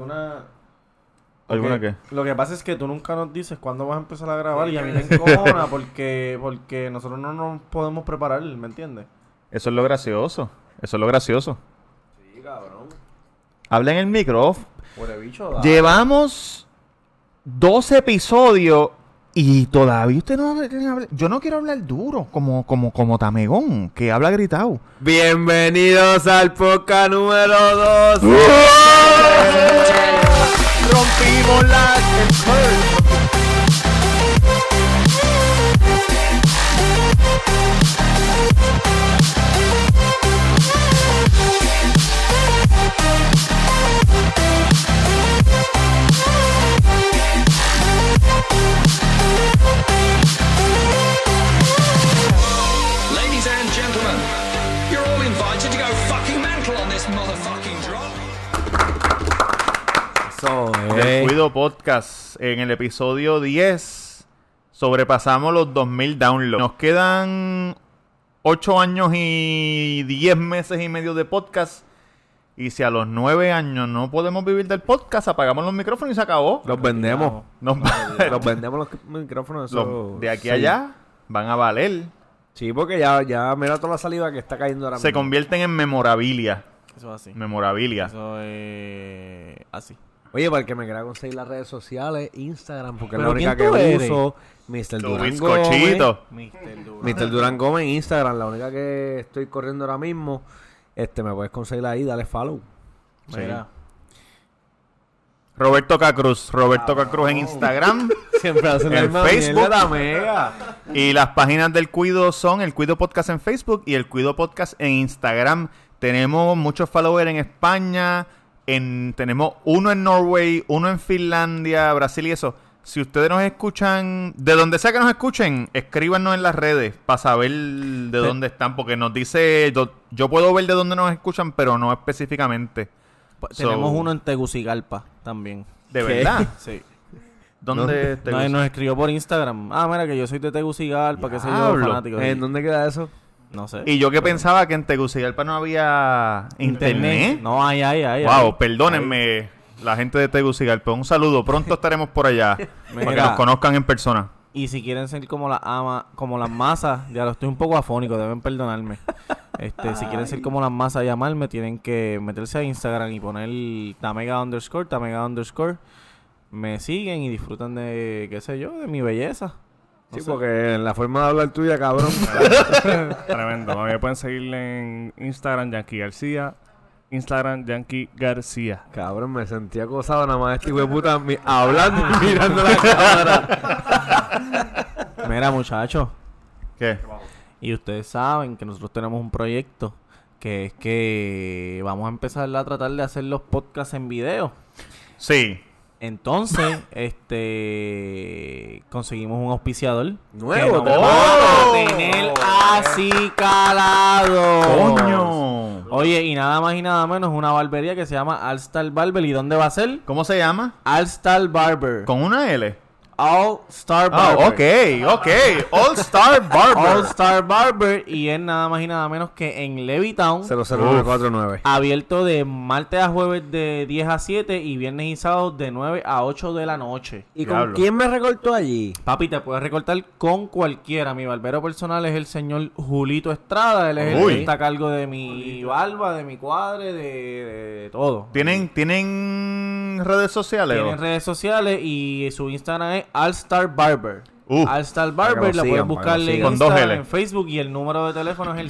una... ¿Alguna qué? Lo que pasa es que tú nunca nos dices cuándo vas a empezar a grabar y a mí me encojona porque, porque nosotros no nos podemos preparar, ¿me entiendes? Eso es lo gracioso. Eso es lo gracioso. Sí, cabrón. Habla en el micro. Llevamos dos episodios y todavía usted no Yo no quiero hablar duro, como, como, como Tamegón, que habla gritado. Bienvenidos al poca número 2 rompimos las escuelas Podcast. En el episodio 10 sobrepasamos los 2.000 downloads. Nos quedan 8 años y 10 meses y medio de podcast. Y si a los 9 años no podemos vivir del podcast, apagamos los micrófonos y se acabó. Los vendemos. los vendemos los micrófonos. de aquí allá van a valer. Sí, porque ya, ya mira toda la salida que está cayendo ahora Se convierten en memorabilia. Eso es así. Memorabilia. Eso es así. Oye, para el que me quiera conseguir las redes sociales, Instagram, porque es la única que uso. Mr. Durán Gómez. Mr. Durán. Gómez en Instagram, la única que estoy corriendo ahora mismo. Este, me puedes conseguir ahí, dale follow. Mira. Roberto Cacruz, Roberto ah. Cacruz en Instagram, siempre hacen en Facebook y las páginas del Cuido son el Cuido Podcast en Facebook y el Cuido Podcast en Instagram. Tenemos muchos followers en España, tenemos uno en Norway, uno en Finlandia, Brasil y eso. Si ustedes nos escuchan, de donde sea que nos escuchen, escríbanos en las redes para saber de dónde están, porque nos dice, yo, puedo ver de dónde nos escuchan, pero no específicamente. tenemos uno en Tegucigalpa también. ¿De verdad? sí. ¿Dónde nos escribió por Instagram. Ah, mira, que yo soy de Tegucigalpa, que soy yo, fanático. ¿En dónde queda eso? No sé. Y yo que pensaba que en Tegucigalpa no había internet. No, ahí, ahí, ahí. Wow, perdónenme la gente de Tegucigalpa. Un saludo. Pronto estaremos por allá para que nos conozcan en persona. Y si quieren ser como las ama, como las masas, ya lo estoy un poco afónico, deben perdonarme. Este, si quieren ser como las masas y amarme, tienen que meterse a Instagram y poner tamega underscore, tamega underscore. Me siguen y disfrutan de, qué sé yo, de mi belleza sí, porque en la forma de hablar tuya, cabrón. Tremendo. A me pueden seguirle en Instagram, Yankee García. Instagram, Yankee García. Cabrón, me sentía acosado nada más este huevo puta hablando y mirando la cámara. Mira, muchachos. ¿Qué? Y ustedes saben que nosotros tenemos un proyecto que es que vamos a empezar a tratar de hacer los podcasts en video. Sí. Entonces, este conseguimos un auspiciador nuevo que el oh, así eh. calado. Coño. Oye, y nada más y nada menos una barbería que se llama Alstar Barber. ¿Y dónde va a ser? ¿Cómo se llama? Alstar Barber. Con una L. All Star ah, Barber. ok, ok. All Star Barber. All Star Barber. Y es nada más y nada menos que en Levittown. 00949. Abierto de martes a jueves de 10 a 7 y viernes y sábados de 9 a 8 de la noche. ¿Y con quién me recortó allí? Papi, te puedes recortar con cualquiera. Mi barbero personal es el señor Julito Estrada. Él es el que está a cargo de mi barba, de mi cuadre, de, de todo. ¿Tienen, ¿Tienen redes sociales? Tienen redes sociales y su Instagram es All Star Barber. Uh, All Star Barber, la puedes buscar en Facebook y el número de teléfono es el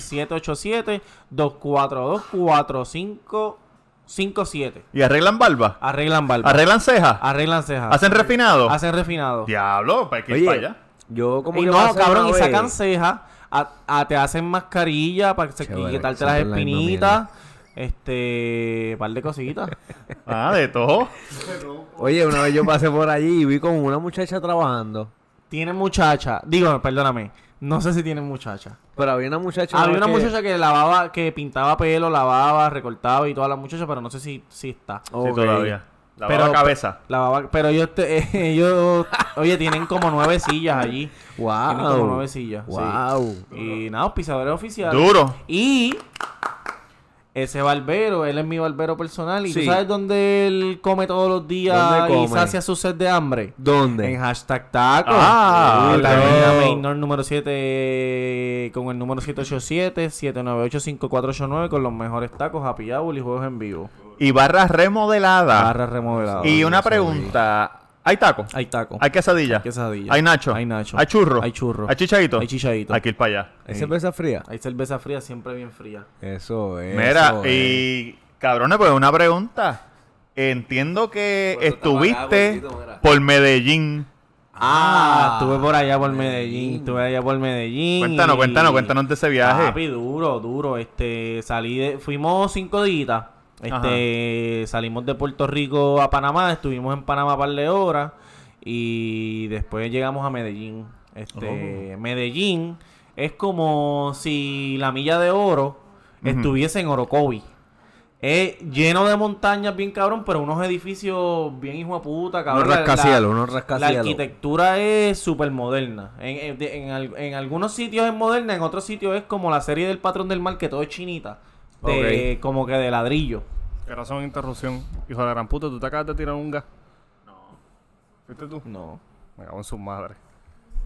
787-242-4557. ¿Y arreglan barba? Arreglan barba. ¿Arreglan cejas? Arreglan ¿Hacen refinado? Hacen refinado. Diablo, para que Oye, Yo como que no, cabrón, y sacan cejas, te hacen mascarilla para que quitarte las espinitas. Este, par de cositas. ah, de todo. Oye, una vez yo pasé por allí y vi como una muchacha trabajando. Tiene muchacha. Digo, perdóname. No sé si tiene muchacha. Pero había una muchacha. Había una muchacha que lavaba, que pintaba pelo, lavaba, recortaba y toda la muchacha, pero no sé si, si está. Sí, todavía. Lavaba pero, cabeza. Lavaba, pero ellos, ellos oye, tienen como nueve sillas allí. Wow. Tienen como nueve sillas. Wow. Y nada, pisadores oficiales. Duro. Y ese barbero, él es mi barbero personal. ¿Y sabes dónde él come todos los días y sacia su sed de hambre? ¿Dónde? En hashtag taco. Ah, En también el número 7 con el número 787-798-5489 con los mejores tacos, a hour y juegos en vivo. Y barras remodeladas. Barras remodeladas. Y una pregunta. Hay tacos? Hay taco. Hay quesadilla. Hay quesadilla. Hay nacho. Hay nacho. Hay churro. Hay churro. Hay chichadito. Hay chichadito. Hay que ir para allá. ¿Hay cerveza fría? Hay cerveza fría, siempre bien fría. Eso es. Mira, y cabrones, pues una pregunta. Entiendo que estuviste por Medellín. Ah, ah, estuve por allá por Medellín, estuve allá por Medellín. Cuéntanos, cuéntanos, cuéntanos de ese viaje. Papi, duro, duro. Este, salí de, fuimos cinco días este, salimos de Puerto Rico a Panamá, estuvimos en Panamá par de horas y después llegamos a Medellín. Este, oh. Medellín es como si la milla de oro estuviese en Orocovi. Es lleno de montañas, bien cabrón, pero unos edificios bien hijo de puta, cabrón. rascacielos, La arquitectura es súper moderna. En, en, algunos sitios es moderna, en otros sitios es como la serie del patrón del mar, que todo es chinita de, como que de ladrillo. solo una interrupción? Hijo de gran puta, ¿tú te acabas de tirar un gas? No. ¿Fuiste tú? No. Me cago en su madre.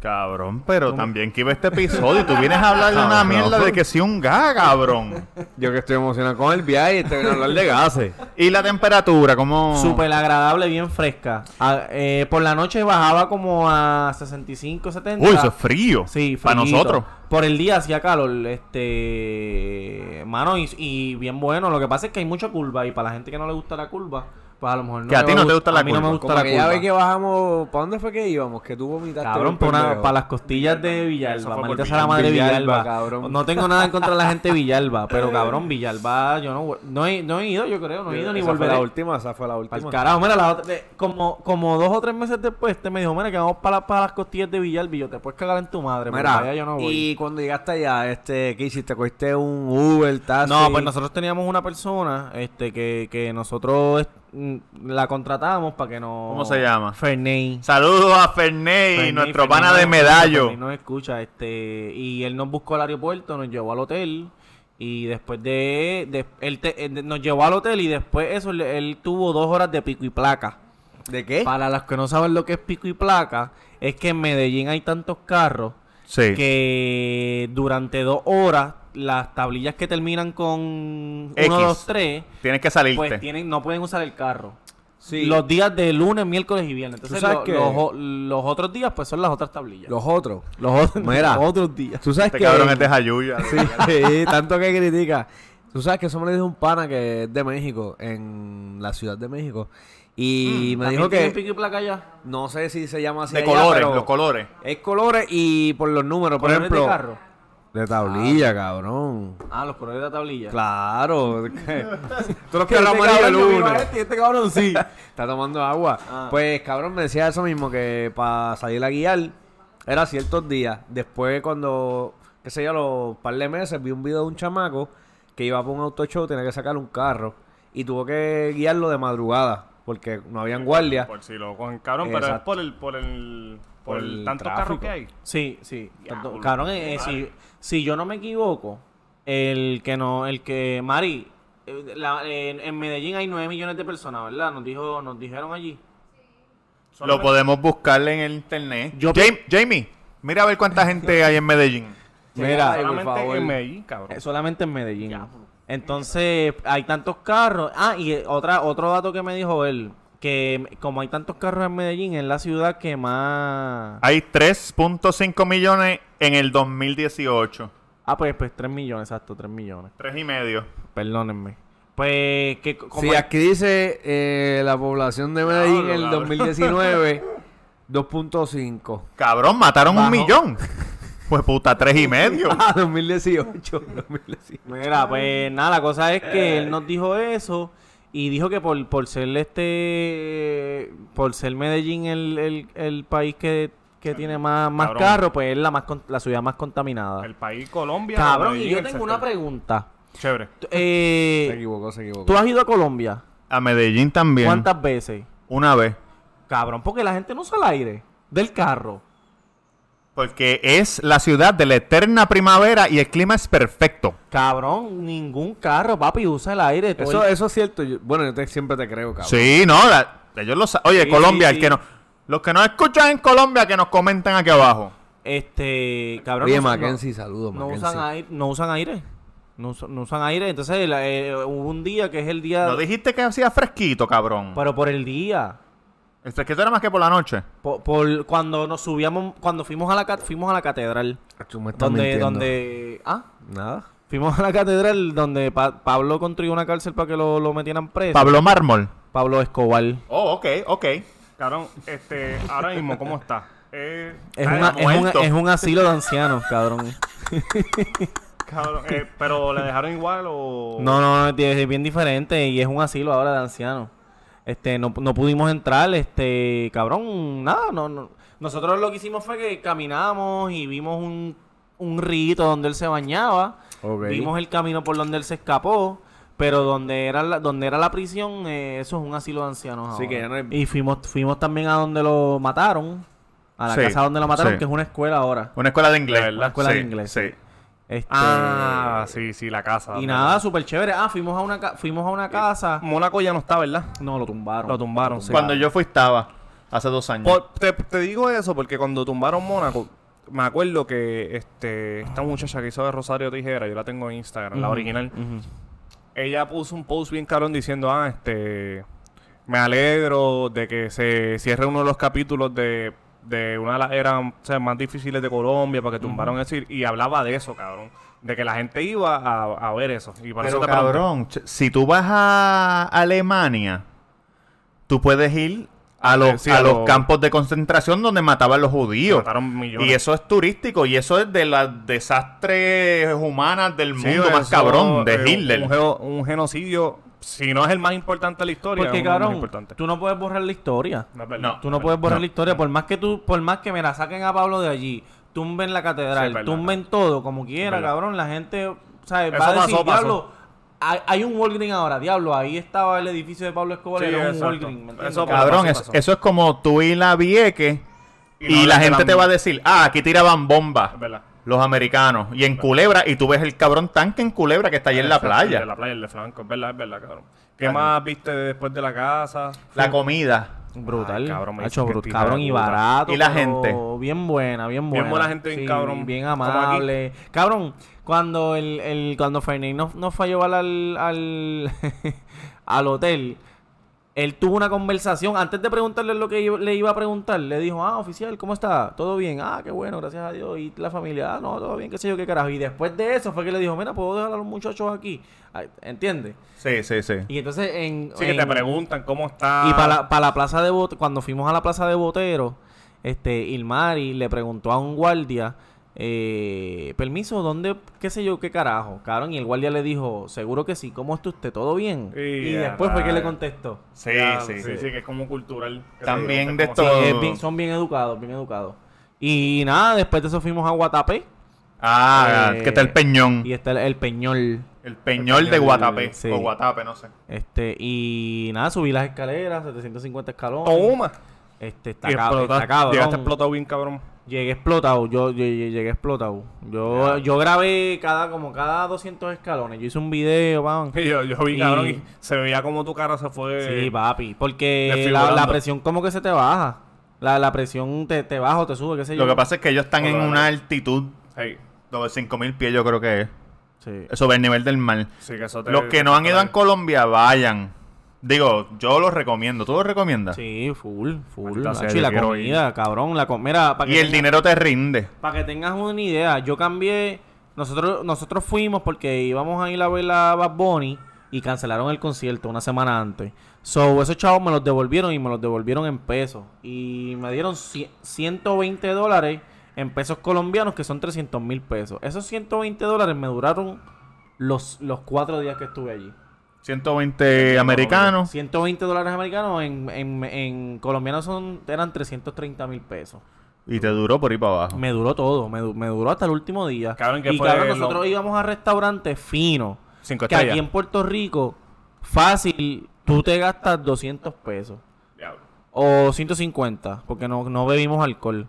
Cabrón, pero también que iba este episodio tú vienes a hablar de una mierda de que si un gas, cabrón. Yo que estoy emocionado con el viaje te a hablar de gases. ¿Y la temperatura? como Súper agradable, bien fresca. Ah, eh, por la noche bajaba como a 65, 70. Uy, eso es frío. Sí, Para nosotros. Por el día hacía calor, este... Mano, y bien bueno. Lo que pasa es que hay mucha curva y para la gente que no le gusta la curva... Pues, a lo mejor no. Que a ti no te gusta la a mí no me gusta la que ya ve que bajamos. ¿Para dónde fue que íbamos? Que tú vomitaste. Cabrón, para las costillas de Villalba. esa la madre de Villalba, No tengo nada en contra de la gente de Villalba. Pero cabrón, Villalba, yo no, no, he, no he ido, yo creo. No he ido ni esa Fue la última, esa fue la última. carajo, mira, la otra- como, como dos o tres meses después, este me dijo, mira, que vamos para, para las costillas de Villalba. Y yo, te puedes cagar en tu madre. yo no voy. y cuando llegaste allá, este, ¿qué hiciste? ¿Cogiste un Uber, taxi? No, pues nosotros teníamos una persona este, que, que nosotros Mm, la contratamos para que no. ¿Cómo se llama? Ferney. Saludos a Ferney, nuestro pana de medallo. Ferney nos escucha, este. Y él nos buscó al aeropuerto, nos llevó al hotel. Y después de. él, eh, nos llevó al hotel y después eso, él, tuvo dos horas de pico y placa. ¿De qué? Para los que no saben lo que es pico y placa, es que en Medellín hay tantos carros que durante dos horas las tablillas que terminan con 1, 2, 3. Tienes que salirte. Pues tienen, no pueden usar el carro. Los días de lunes, miércoles y viernes. Entonces, los, otros días, pues son las otras tablillas. Los otros. Los otros. Los otros días. Tú sabes este que. cabrón es de Jayuya. Sí, tanto que critica. Tú sabes que eso me lo dijo un pana que es de México, en la Ciudad de México. Y mm, me dijo que. Pico y placa allá? No sé si se llama así. De colores, los colores. Es colores y por los números, por ejemplo. carro. De tablilla, cabrón. Ah, los colores de tablilla. Claro. Tú los que este el uno. este cabrón sí. Está tomando agua. Ah. Pues, cabrón, me decía eso mismo, que para salir a guiar era ciertos días. Después, cuando, qué sé yo, los par de meses, vi un video de un chamaco que iba por un auto show, tenía que sacar un carro. Y tuvo que guiarlo de madrugada, porque no habían guardias. Por si lo cogen, cabrón, pero es por el... Por el... Por, por el tanto tráfico. carro que hay. Sí, sí. cabrón, eh, eh si yo no me equivoco, el que no, el que Mari, eh, en, Medellín hay 9 millones de personas, ¿verdad? Nos dijo, nos dijeron allí. Lo podemos buscarle en el internet. Jamie, mira a ver cuánta gente hay en Medellín. Mira, por favor. en Medellín, cabrón. solamente en Medellín. Pues. Entonces, hay tantos carros. Ah, y eh, otra, otro dato que me dijo él, que como hay tantos carros en Medellín, es la ciudad que más... Hay 3.5 millones en el 2018. Ah, pues, pues 3 millones, exacto, 3 millones. 3 y medio. Perdónenme. Pues que... si aquí dice eh, la población de Medellín en el 2019, 2.5. Cabrón, mataron un millón. Pues puta, tres y medio. ah, 2018, 2018. Mira, pues nada, la cosa es que él nos dijo eso y dijo que por, por ser este por ser Medellín el, país que, tiene más, más carros, pues es la más la ciudad más contaminada. El país Colombia. Cabrón, y yo tengo una pregunta. Chévere. Eh, se equivocó, se equivocó. ¿Tú has ido a Colombia? A Medellín también. ¿Cuántas veces? Una vez. Cabrón, porque la gente no usa el aire del carro. Porque es la ciudad de la eterna primavera y el clima es perfecto. Cabrón, ningún carro, papi, usa el aire. eso, es cierto. bueno, yo siempre te creo, cabrón. Sí, no, ellos lo Oye, Colombia, los que no. Los que nos escuchan en Colombia, que nos comenten aquí abajo. Este, cabrón. Oye, no, Mackenzie, Usan aire, no usan aire. No, usan aire. Entonces, eh, hubo un día que es el día. No dijiste que hacía fresquito, cabrón. Pero por el día. Este, que era más que por la noche. Por, cuando nos subíamos, cuando fuimos a la fuimos a la catedral. donde, donde, ah, nada. Fuimos a la catedral donde Pablo construyó una cárcel para que lo, lo metieran preso. Pablo Mármol. Pablo Escobar. Oh, ok, ok. Cabrón, este, ahora mismo, ¿cómo está? Eh, es, un asilo de ancianos, cabrón. cabrón, eh, pero ¿le dejaron igual o...? No, no, es bien diferente y es un asilo ahora de ancianos. Este, no, pudimos entrar, este, cabrón, nada, no, no. Nosotros lo que hicimos fue que caminamos y vimos un, un rito donde él se bañaba. Vimos el camino por donde él se escapó. Pero donde era la, donde era la prisión, eh, eso es un asilo de ancianos. Ahora. Que Y fuimos, fuimos también a donde lo mataron. A la casa donde lo mataron, que es una escuela ahora. Una escuela de inglés. La escuela de inglés. Sí. Este, ah, sí, sí, la casa. Y nada, súper chévere. Ah, fuimos a una, fuimos a una casa. Mónaco ya no está, ¿verdad? No, lo tumbaron. Lo tumbaron, sí. Cuando yo fui estaba, hace dos años. te, digo eso porque cuando tumbaron Mónaco, me acuerdo que este, esta muchacha que hizo de Rosario Tijera, yo la tengo en Instagram, la original. Ella puso un post bien carón diciendo, ah, este, me alegro de que se cierre uno de los capítulos de de una de las más difíciles de Colombia, para que tumbaron y hablaba de eso, cabrón. De que la gente iba a, ver eso. Y para eso cabrón, si tú vas a Alemania, tú puedes ir ah, a los, los, campos de concentración donde mataban los judíos. Y eso es turístico y eso es de las desastres humanas del mundo más cabrón de Hitler. un genocidio si no es el más importante de la historia, Porque, cabrón, tú no puedes borrar la historia. No, tú no puedes borrar la historia. Por más que tú, por más que, me la saquen a Pablo de allí, tumben la catedral, tumben todo, como quiera, cabrón. La gente, va a decir, Pablo, hay, un Walgreen ahora, diablo, ahí estaba el edificio de Pablo Escobar, era un Walgreen. Eso, cabrón, eso es como tú y la Vieque y, la gente te va a decir, ah, aquí tiraban bombas. ¿Verdad? los americanos. Y en Culebra, y tú ves el cabrón tanque en Culebra que está ahí en la playa. En la playa, el de Franco, es verdad, es verdad, cabrón. ¿Qué más viste después de la casa? La comida. Brutal. cabrón, brutal. Cabrón y barato. Y la gente. Bien buena, bien buena. Bien buena gente, bien cabrón. Bien amable. Cabrón, cuando el, el cuando Fernández nos no fue a llevar al, al, al hotel, él tuvo una conversación, antes de preguntarle lo que le iba a preguntar, le dijo, ah, oficial, ¿cómo está? ¿Todo bien? Ah, qué bueno, gracias a Dios. Y la familia, ah, no, todo bien, qué sé yo, qué carajo. Y después de eso fue que le dijo, mira, ¿puedo dejar a los muchachos aquí? ¿Entiendes? Sí, sí, sí. Y entonces en... Sí, que te preguntan cómo está... Y para la, para la plaza de cuando fuimos a la plaza de Botero, este, y le preguntó a un guardia eh, permiso, ¿dónde, qué sé yo, qué carajo? y el guardia le dijo, seguro que sí, ¿cómo está usted? ¿Todo bien? y después fue que le contestó. Sí, sí, sí, que es como cultural. También de esto. son bien educados, bien educados. Y nada, después de eso fuimos a Guatape Ah, eh, que está el Peñón. Y está el, Peñol. El Peñol de Guatape O Guatape, no sé. Este, y nada, subí las escaleras, 750 escalones. Toma. Este, está, y explota, está explotado bien, cabrón. Llegué explotado, yo, llegué explotado. Yo, yo grabé cada como cada 200 escalones. Yo hice un video, yo, vi, cabrón, se veía como tu cara se fue. Sí, papi, porque la, presión como que se te baja. La, presión te, te baja o te sube, qué sé yo. Lo que pasa es que ellos están en una altitud hey. de 5000 pies, yo creo que es. Sí. Sobre el nivel del mar. Los que no han ido a Colombia, vayan. Digo, yo lo recomiendo. ¿Tú lo recomiendas? Sí, full, full. y la comida, cabrón. La comida. Y el dinero te rinde. Para que tengas una idea, yo cambié. Nosotros, nosotros fuimos porque íbamos a ir a ver a Bad Bunny y cancelaron el concierto una semana antes. So, esos chavos me los devolvieron y me los devolvieron en pesos. Y me dieron 120 dólares en pesos colombianos, que son 300 mil pesos. Esos 120 dólares me duraron los, los cuatro días que estuve allí. 120 americanos. 120 dólares americanos en, en, colombianos son, eran 330 mil pesos. Y te duró por ir para abajo. Me duró todo, me, duró hasta el último día. y fue nosotros íbamos a restaurantes finos. Que aquí en Puerto Rico, fácil, tú te gastas 200 pesos. Diablo. O 150, porque no, no bebimos alcohol.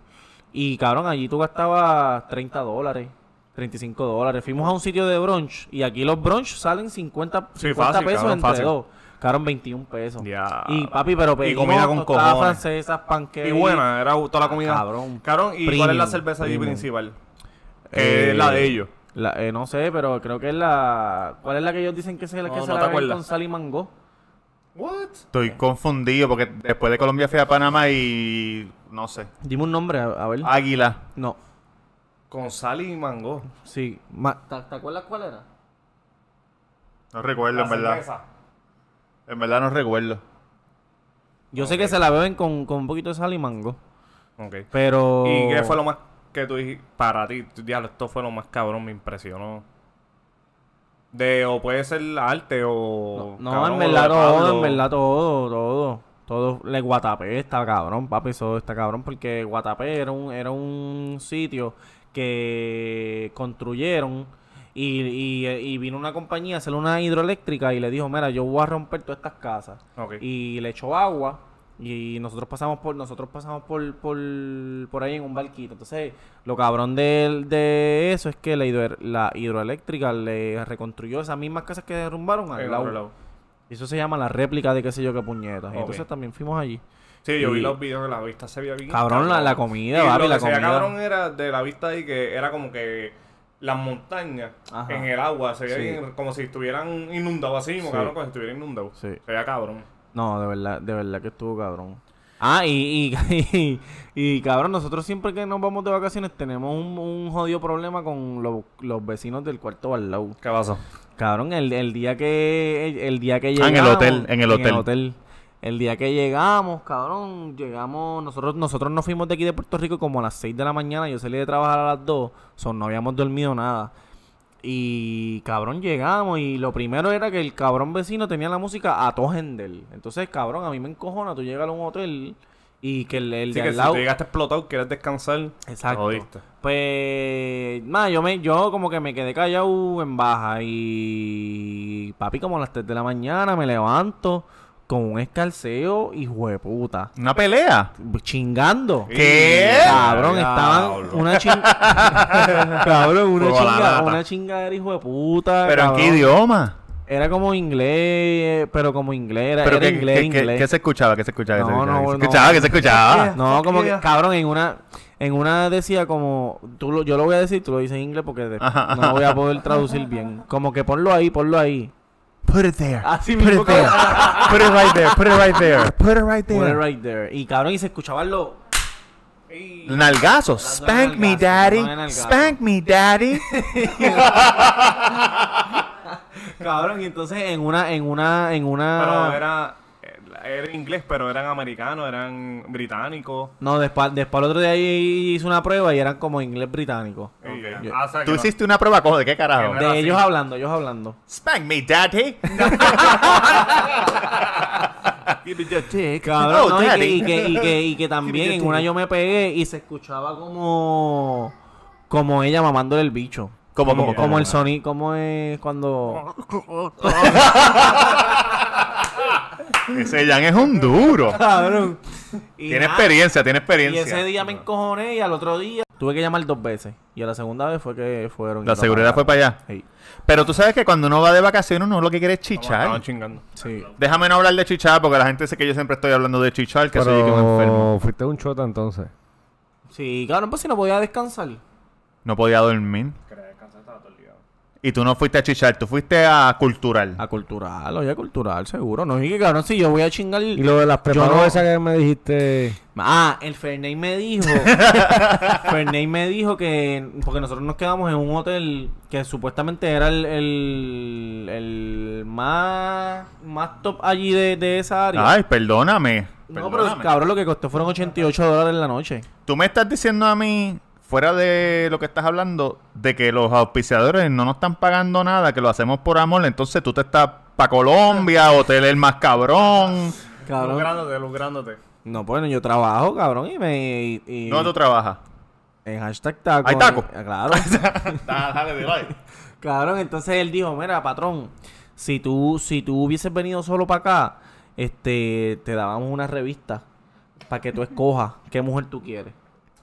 Y cabrón, allí tú gastabas 30 dólares. 35 dólares. Fuimos a un sitio de brunch y aquí los brunch salen 50, 50 sí, fácil, pesos cabrón, entre fácil. dos. Caron 21 pesos. Ya. Y papi, pero pedimos y comida con cojones. francesas, panqueques. Y buena, era toda la ah, comida. Cabrón. ¿y cuál es la cerveza principal? Eh, la de ellos. Eh, no sé, pero creo que es la... ¿Cuál es la que ellos dicen que es la que no se la con sal y mango? What? Estoy confundido porque después de Colombia fui a Panamá y... No sé. Dime un nombre, a ver. Águila. No. Con sal y mango. Sí. ¿Te, acuerdas cuál era? No recuerdo, en verdad. En verdad no recuerdo. yo sé que se la beben con, con un poquito de sal y mango. Ok. Pero. ¿Y qué fue lo más que tú dijiste? Para ti, diablo, esto fue lo más cabrón, me impresionó. De, o puede ser arte o. No, en verdad todo, en verdad todo, todo. Todo, le Guatapé está cabrón, papi, eso está cabrón, porque Guatapé era un, era un sitio que construyeron y, vino una compañía a hacer una hidroeléctrica y le dijo, mira, yo voy a romper todas estas casas. Y le echó agua y nosotros pasamos por nosotros pasamos por, por, ahí en un barquito. Entonces, lo cabrón de, de eso es que la, hidroeléctrica le reconstruyó esas mismas casas que derrumbaron al lado. Eso se llama la réplica de qué sé yo qué puñetas. Entonces también fuimos allí. Sí, yo vi los videos de la vista se veía bien. Cabrón, La, la, comida, y la comida. Se veía cabrón era de la vista ahí que era como que las montañas en el agua se veía bien, como si estuvieran inundados así, como, si estuvieran inundados. Se veía cabrón. No, de verdad, de verdad que estuvo cabrón. Ah, y, cabrón, nosotros siempre que nos vamos de vacaciones tenemos un, jodido problema con los vecinos del cuarto al lado. ¿Qué pasó? Cabrón, el, el día que el, día que ah, llegamos... en el hotel. En el hotel el día que llegamos, cabrón, llegamos, nosotros, nosotros nos fuimos de aquí de Puerto Rico como a las 6 de la mañana, yo salí de trabajar a las 2, son no habíamos dormido nada. Y cabrón, llegamos y lo primero era que el cabrón vecino tenía la música a todo Hendel. Entonces, cabrón, a mí me encojona, tú llegas a un hotel y que el, de al lado... te llegaste explotado, quieres descansar, Exacto. Pues, nada, yo, me, yo como que me quedé callado en baja y papi como a las 3 de la mañana me levanto con un escalceo y puta. ¿Una pelea? Chingando. ¿Qué? Cabrón, estaban una chingada. cabrón, una chingada, una chingadera hijo de puta. ¿Pero en qué idioma? Era como inglés, pero como inglés, era, ¿Pero inglés, inglés. ¿Qué se escuchaba? ¿Qué se escuchaba? ¿Qué se escuchaba? No, se escuchaba? se escuchaba? No, como que, cabrón, en una, en una decía como, tú lo, yo lo voy a decir, tú lo dices en inglés porque no no voy a poder traducir bien. Como que ponlo ahí, ponlo ahí. Put it there. put It there. put it right there. Put it right there. Put it right there. Put it right there. Y cabrón, y se escuchaba lo, Ey. Spank, me, daddy. Spank me, daddy. cabrón, y entonces en una, en una, en una. era era inglés, pero eran americanos, eran británicos. No, después, después el otro día hice una prueba y eran como inglés británico. Ah, ¿Tú hiciste una prueba cómo? de qué carajo? de ellos hablando, ellos hablando. Spank me, daddy. Oh, y, que, y, que, también en una yo me pegué y se escuchaba como como ella mamándole el bicho. Como, como, como, como el Sony, como es cuando. Ese Jan es un duro. Cabrón. tiene experiencia, tiene experiencia. Y ese día me encojoné y al otro día tuve que llamar dos veces. Y a la segunda vez fue que fueron. La seguridad fue para allá. Pero tú sabes que cuando uno va de vacaciones, uno lo que quiere es chichar. No, chingando. Déjame no hablar de chichar porque la gente sé que yo siempre estoy hablando de chichar, que Pero... soy un enfermo. Fuiste un chota entonces. Sí, claro, pues si no podía descansar. No podía dormir. Y tú no fuiste a chichar, tú fuiste a cultural. A cultural, oye, a cultural, seguro. No, y cabrón, si yo voy a chingar. Y lo de las preparo que me dijiste. Ah, el Ferney me dijo. Ferney me dijo que. Porque nosotros nos quedamos en un hotel que supuestamente era el. el, más. Más top allí de, esa área. Ay, perdóname. No, pero cabrón, lo que costó fueron 88 dólares en la noche. Tú me estás diciendo a mí fuera de lo que estás hablando, de que los auspiciadores no nos están pagando nada, que lo hacemos por amor, entonces tú te estás para Colombia, hotel el más cabrón. cabrón. Lucrándote, No, bueno, pues, yo trabajo, cabrón, y me... Y, No, tú trabajas. En hashtag taco. ¿Hay taco? Ah, claro. Cabrón, entonces él dijo, mira, patrón, si tú, si tú hubieses venido solo para acá, este, te dábamos una revista para que tú escojas qué mujer tú quieres.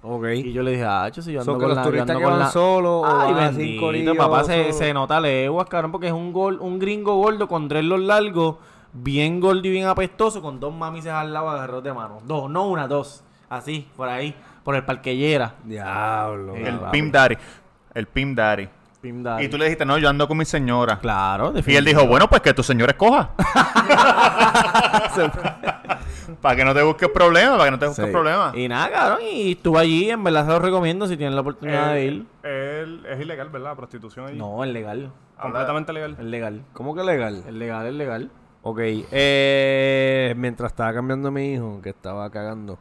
Okay. Y yo le dije, ah, yo si yo ando con la, los turistas la... solo Ay, papá, se, se, nota leguas, cabrón, porque es un gol, un gringo gordo con tres los largos, bien gordo y bien apestoso, con dos mamises al lado agarrados de mano. Dos, no una, dos. Así, por ahí, por el parquellera. Diablo. El Pim Daddy. El Pim Daddy. Pim Daddy. Y tú le dijiste, no, yo ando con mi señora. Claro, Y él dijo, bueno, pues que tu señora escoja. para que no te busques problemas, para que no te busques problemas. Y nada, cabrón, y estuve allí, en verdad se los recomiendo si tienen la oportunidad de ir. es ilegal, ¿verdad? La prostitución allí. No, es legal. Completamente legal. Es legal. ¿Cómo que legal? Es legal, es legal. Ok, eh, mientras estaba cambiando a mi hijo, que estaba cagando,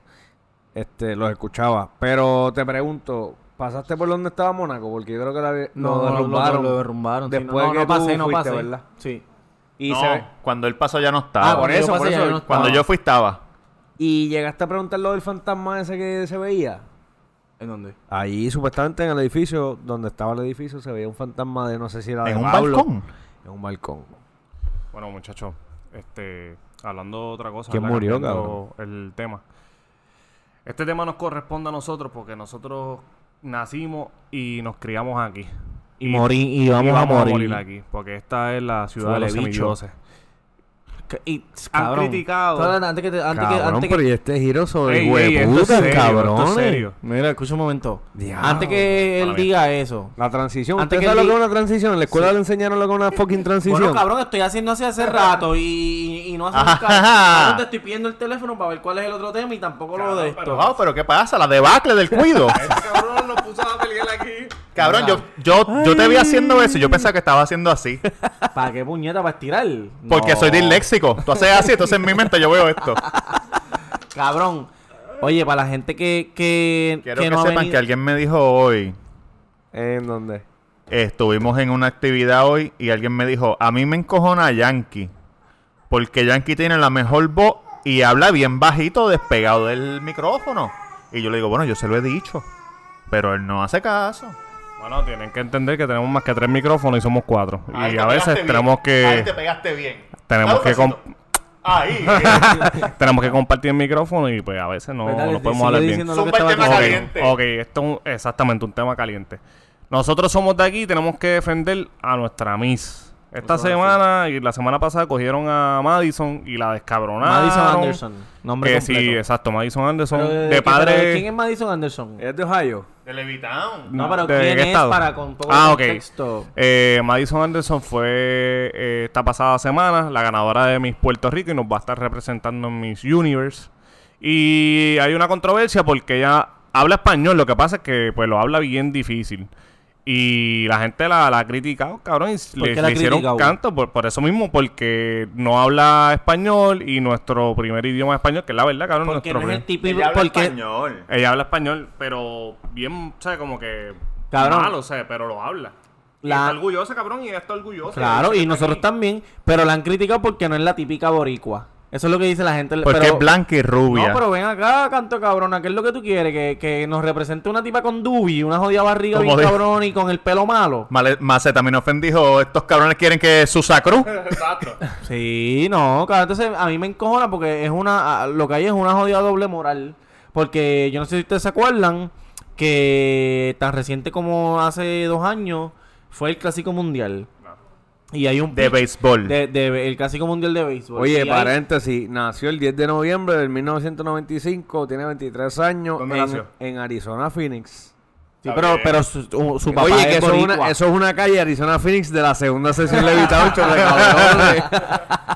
este, los escuchaba. Pero te pregunto, ¿Pasaste por donde estaba Mónaco? Porque yo creo que la... no, no derrumbaron. Lo, derrumbaron. Después que no pasé, tú no fuiste, ¿verdad? Sí no, cuando él pasó ya no estaba. Ah, por eso, por eso. cuando yo fui estaba. ¿Y llegaste a preguntar lo del fantasma ese que se veía? ¿En dónde? Ahí, supuestamente, en el edificio, donde estaba el edificio, se veía un fantasma de no sé si era de ¿En un balcón? En un balcón. Bueno, muchachos, este, hablando de otra cosa. ¿Quién murió, cabrón? El tema. Este tema nos corresponde a nosotros porque nosotros nacimos y nos criamos aquí. Y, morir, y, vamos, a, morir. aquí, porque esta es la ciudad de los bichos. han criticado. Cabrón, pero y este giro sobre hueputas, es cabrón. Es Mira, escucha un momento. Antes que él diga eso. La transición. Antes que lo que es una transición? ¿En la escuela le enseñaron lo que es una fucking transición? Bueno, cabrón, estoy haciendo así hace rato y, y no hace cabrón, te estoy pidiendo el teléfono para ver cuál es el otro tema y tampoco lo de esto. Pero, pero ¿qué pasa? La debacle del cuido. este cabrón nos puso a pelear aquí. Cabrón, yo, yo, yo te vi haciendo eso y yo pensaba que estaba haciendo así. ¿Para qué puñeta? ¿Para estirar? Porque soy disléxico. Tú haces así, entonces en mi mente yo veo esto. Cabrón. Oye, para la gente que, que, Quiero que, sepan que alguien me dijo hoy, ¿En dónde? estuvimos en una actividad hoy y alguien me dijo, a mí me encojona Yankee, porque Yankee tiene la mejor voz y habla bien bajito, despegado del micrófono. Y yo le digo, bueno, yo se lo he dicho, pero él no hace caso. Bueno, tienen que entender que tenemos más que tres micrófonos y somos cuatro. y a veces tenemos que. Ahí te pegaste bien. Tenemos que. compartir el micrófono y pues a veces no, lo podemos hablar bien. tema caliente. Ok, esto es exactamente un tema caliente. Nosotros somos de aquí y tenemos que defender a nuestra Miss. Esta semana y la semana pasada cogieron a Madison y la descabronaron. Madison Anderson, nombre completo. Sí, exacto, Madison Anderson. de padre... ¿Quién es Madison Anderson? Es de Ohio. El No, pero ¿quién es para con todo ah, eh, Madison Anderson fue eh, esta pasada semana la ganadora de Miss Puerto Rico y nos va a estar representando en Miss Universe. Y hay una controversia porque ella habla español, lo que pasa es que pues lo habla bien difícil. Y la gente la, ha criticado, cabrón, y le, hicieron canto por, eso mismo, porque no habla español y nuestro primer idioma es español, que es la verdad, cabrón. nuestro no es el típico, ella habla español. Ella habla español, pero bien, o como que cabrón. malo, o pero lo habla. La... orgullosa, cabrón, y está orgullosa. Claro, y nosotros también, pero la han criticado porque no es la típica boricua. Eso es lo que dice la gente. Porque es blanca y rubia. No, pero ven acá, canto cabrona. ¿Qué es lo que tú quieres? Que, nos represente una tipa con dubi, una jodida barriga bien cabrón y con el pelo malo. se también ofendijo. Estos cabrones quieren que su Cruz. sí, no, claro. Entonces a mí me encojona porque es una. Lo que hay es una jodida doble moral. Porque yo no sé si ustedes se acuerdan que tan reciente como hace dos años fue el Clásico Mundial. Y hay un... De béisbol. De, el Clásico Mundial de Béisbol. Oye, paréntesis, nació el 10 de noviembre del 1995, tiene 23 años. en, nació? en Arizona, Phoenix. Sí, pero, pero su, papá Oye, que eso, es una, eso es una calle Arizona Phoenix de la segunda sesión de 8.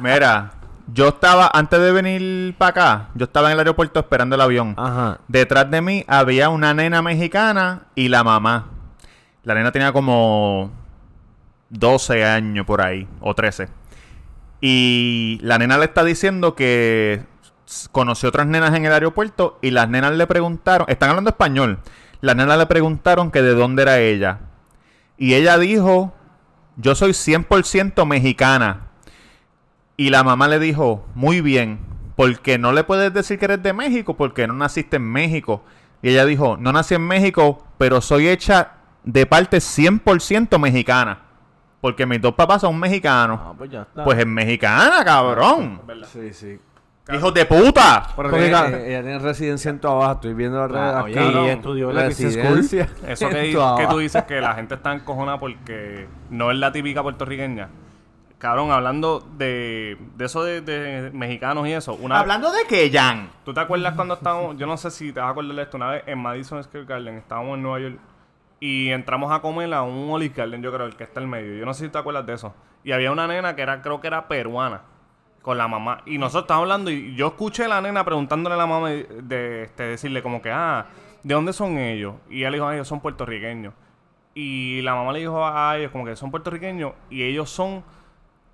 Mira, yo estaba, antes de venir para acá, yo estaba en el aeropuerto esperando el avión. Ajá. Detrás de mí había una nena mexicana y la mamá. La nena tenía como 12 años por ahí, o 13. Y la nena le está diciendo que conoció otras nenas en el aeropuerto y las nenas le preguntaron, están hablando español, las nenas le preguntaron que de dónde era ella. Y ella dijo, yo soy 100% mexicana. Y la mamá le dijo, muy bien, porque no le puedes decir que eres de México porque no naciste en México. Y ella dijo, no nací en México, pero soy hecha de parte 100% mexicana. Porque mis dos papás son mexicanos. Ah, pues ya pues es mexicana, cabrón. sí, sí. ¡Hijos de puta! Eh, ella, tiene residencia en tu baja. Estoy viendo la red. Y estudió la residencia. Eso que, tú dices que la gente está encojonada porque no es la típica puertorriqueña cabrón, hablando de, eso de, mexicanos y eso. Una hablando de qué, Jan. ¿Tú te acuerdas cuando estábamos? Yo no sé si te vas a acordar de esto. Una vez en Madison Square Garden estábamos en Nueva York y entramos a comer a un Olive yo creo, el que está en medio. Yo no sé si te acuerdas de eso. Y había una nena que era, creo que era peruana, con la mamá. Y nosotros estábamos hablando y yo escuché a la nena preguntándole a la mamá de, este, decirle como que, ah, ¿de dónde son ellos? Y ella le dijo, ah, ellos son puertorriqueños. Y la mamá le dijo a ellos como que son puertorriqueños y ellos son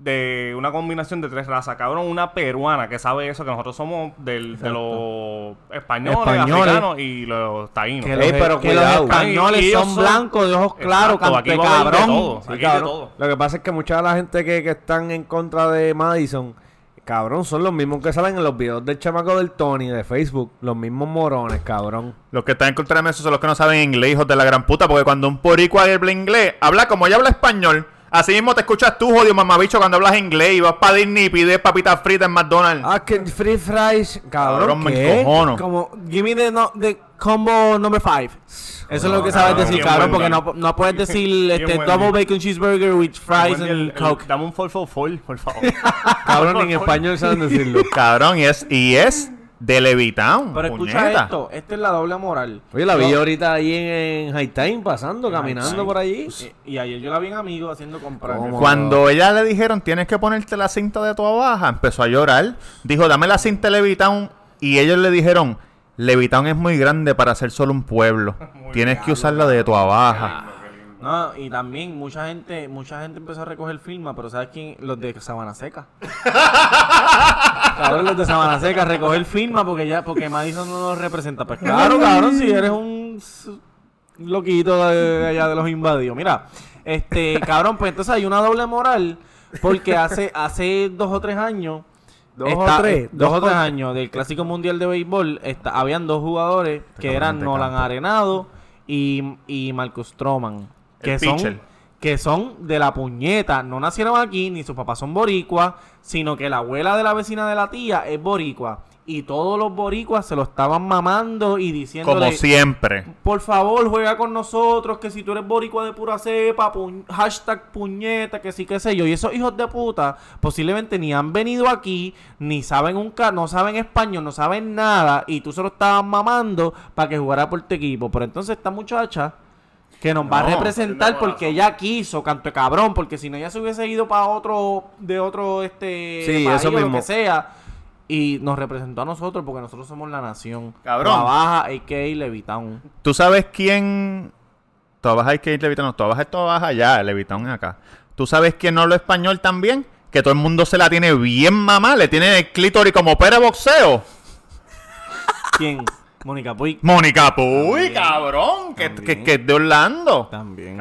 de una combinación de tres razas, cabrón, una peruana que sabe eso, que nosotros somos del, de los españoles, africanos y los taínos. Que, pero e- los españoles son, blancos, de ojos claros, cabrón. Lo que pasa es que mucha de la gente que, que están en contra de Madison, cabrón, son los mismos que salen en los videos del chamaco del Tony de Facebook, los mismos morones, cabrón. Los que están en contra de eso son los que no saben inglés, hijos de la gran puta, porque cuando un porico habla inglés, habla como ella habla español. Así mismo te escuchas tú, jodido mamabicho, cuando hablas inglés y vas para Disney y pides papitas fritas en McDonald's. Ah, que free fries, cabrón. cabrón ¿qué? Como, give me the, combo number five. Eso es lo que sabes decir, cabrón, porque no, no puedes decir este, double bacon cheeseburger with fries and coke. dame un fol, por favor. cabrón, en español saben decirlo. Cabrón, y es, y es de Levitown. Pero escucha esto, esta es la doble moral. Oye, la vi ahorita ahí en, pasando, caminando por allí. Y, ayer yo la vi en amigo haciendo compras. Cuando ella le dijeron tienes que ponerte la cinta de tu abaja, empezó a llorar. Dijo, dame la cinta de Y ellos le dijeron, Levitown es muy grande para ser solo un pueblo. tienes que usar la de tu abaja. No, y también mucha gente, mucha gente empezó a recoger firma, pero ¿sabes quién? Los de Sabana Seca. cabrón, los de Sabana Seca, recoger firma porque ya, porque Madison no los representa. Pues claro, cabrón, si eres un loquito de, allá de los invadidos. Mira, este, cabrón, pues entonces hay una doble moral porque hace, hace dos o tres años. Dos o eh, tres. Dos, o tres años del Clásico Mundial de Béisbol, está, habían dos jugadores que eran Nolan Arenado y, y Marcus Stroman que son que son de la puñeta, no nacieron aquí ni sus papás son boricuas, sino que la abuela de la vecina de la tía es boricua y todos los boricuas se lo estaban mamando y diciendo como siempre por favor juega con nosotros que si tú eres boricua de pura cepa hashtag puñeta que sí qué sé yo y esos hijos de puta posiblemente ni han venido aquí ni saben un no saben español no saben nada y tú se lo estabas mamando para que jugara por tu equipo pero entonces esta muchacha que nos va a representar porque ella quiso, canto de cabrón, porque si no ella se hubiese ido para otro, de otro este O lo que sea. Y nos representó a nosotros porque nosotros somos la nación. Cabrón. Trabaja, ir Levitón ¿Tú sabes quién? Trabaja AK, Levitón No, trabaja, trabaja allá, acá. ¿Tú sabes quién no lo español también? Que todo el mundo se la tiene bien mamá, le tiene el clítoris como pera boxeo. ¿Quién? Mónica Puy. Mónica Puy, cabrón, que, es de Orlando. También.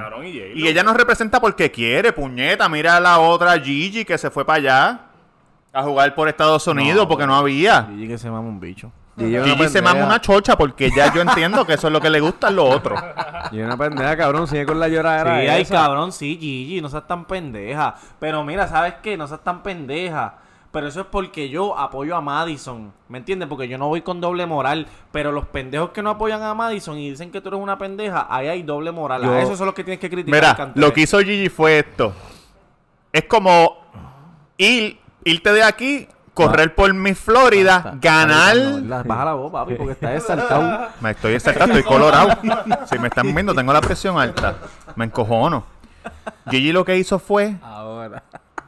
y ella nos representa porque quiere, puñeta. Mira a la otra Gigi que se fue para allá a jugar por Estados Unidos porque no había. Gigi que se mama un bicho. Gigi se mama una chocha porque ya yo entiendo que eso es lo que le gusta a los otros. Y una pendeja, cabrón. Sigue con la lloradera. Sí, ay, cabrón, sí, Gigi, no seas tan pendeja. Pero mira, ¿sabes qué? No seas tan pendeja pero eso es porque yo apoyo a Madison. ¿Me entiendes? Porque yo no voy con doble moral. Pero los pendejos que no apoyan a Madison y dicen que tú eres una pendeja, ahí hay doble moral. Eso A esos son los que tienes que criticar. Mira, lo que hizo Gigi fue esto. Es como irte de aquí correr ah. por mi Florida, ah, ganar. baja voz, papi, porque estás exaltado. Me estoy exaltado, estoy colorado. Si me están viendo, tengo la presión alta. Me encojono. Gigi lo que hizo fue. Ahora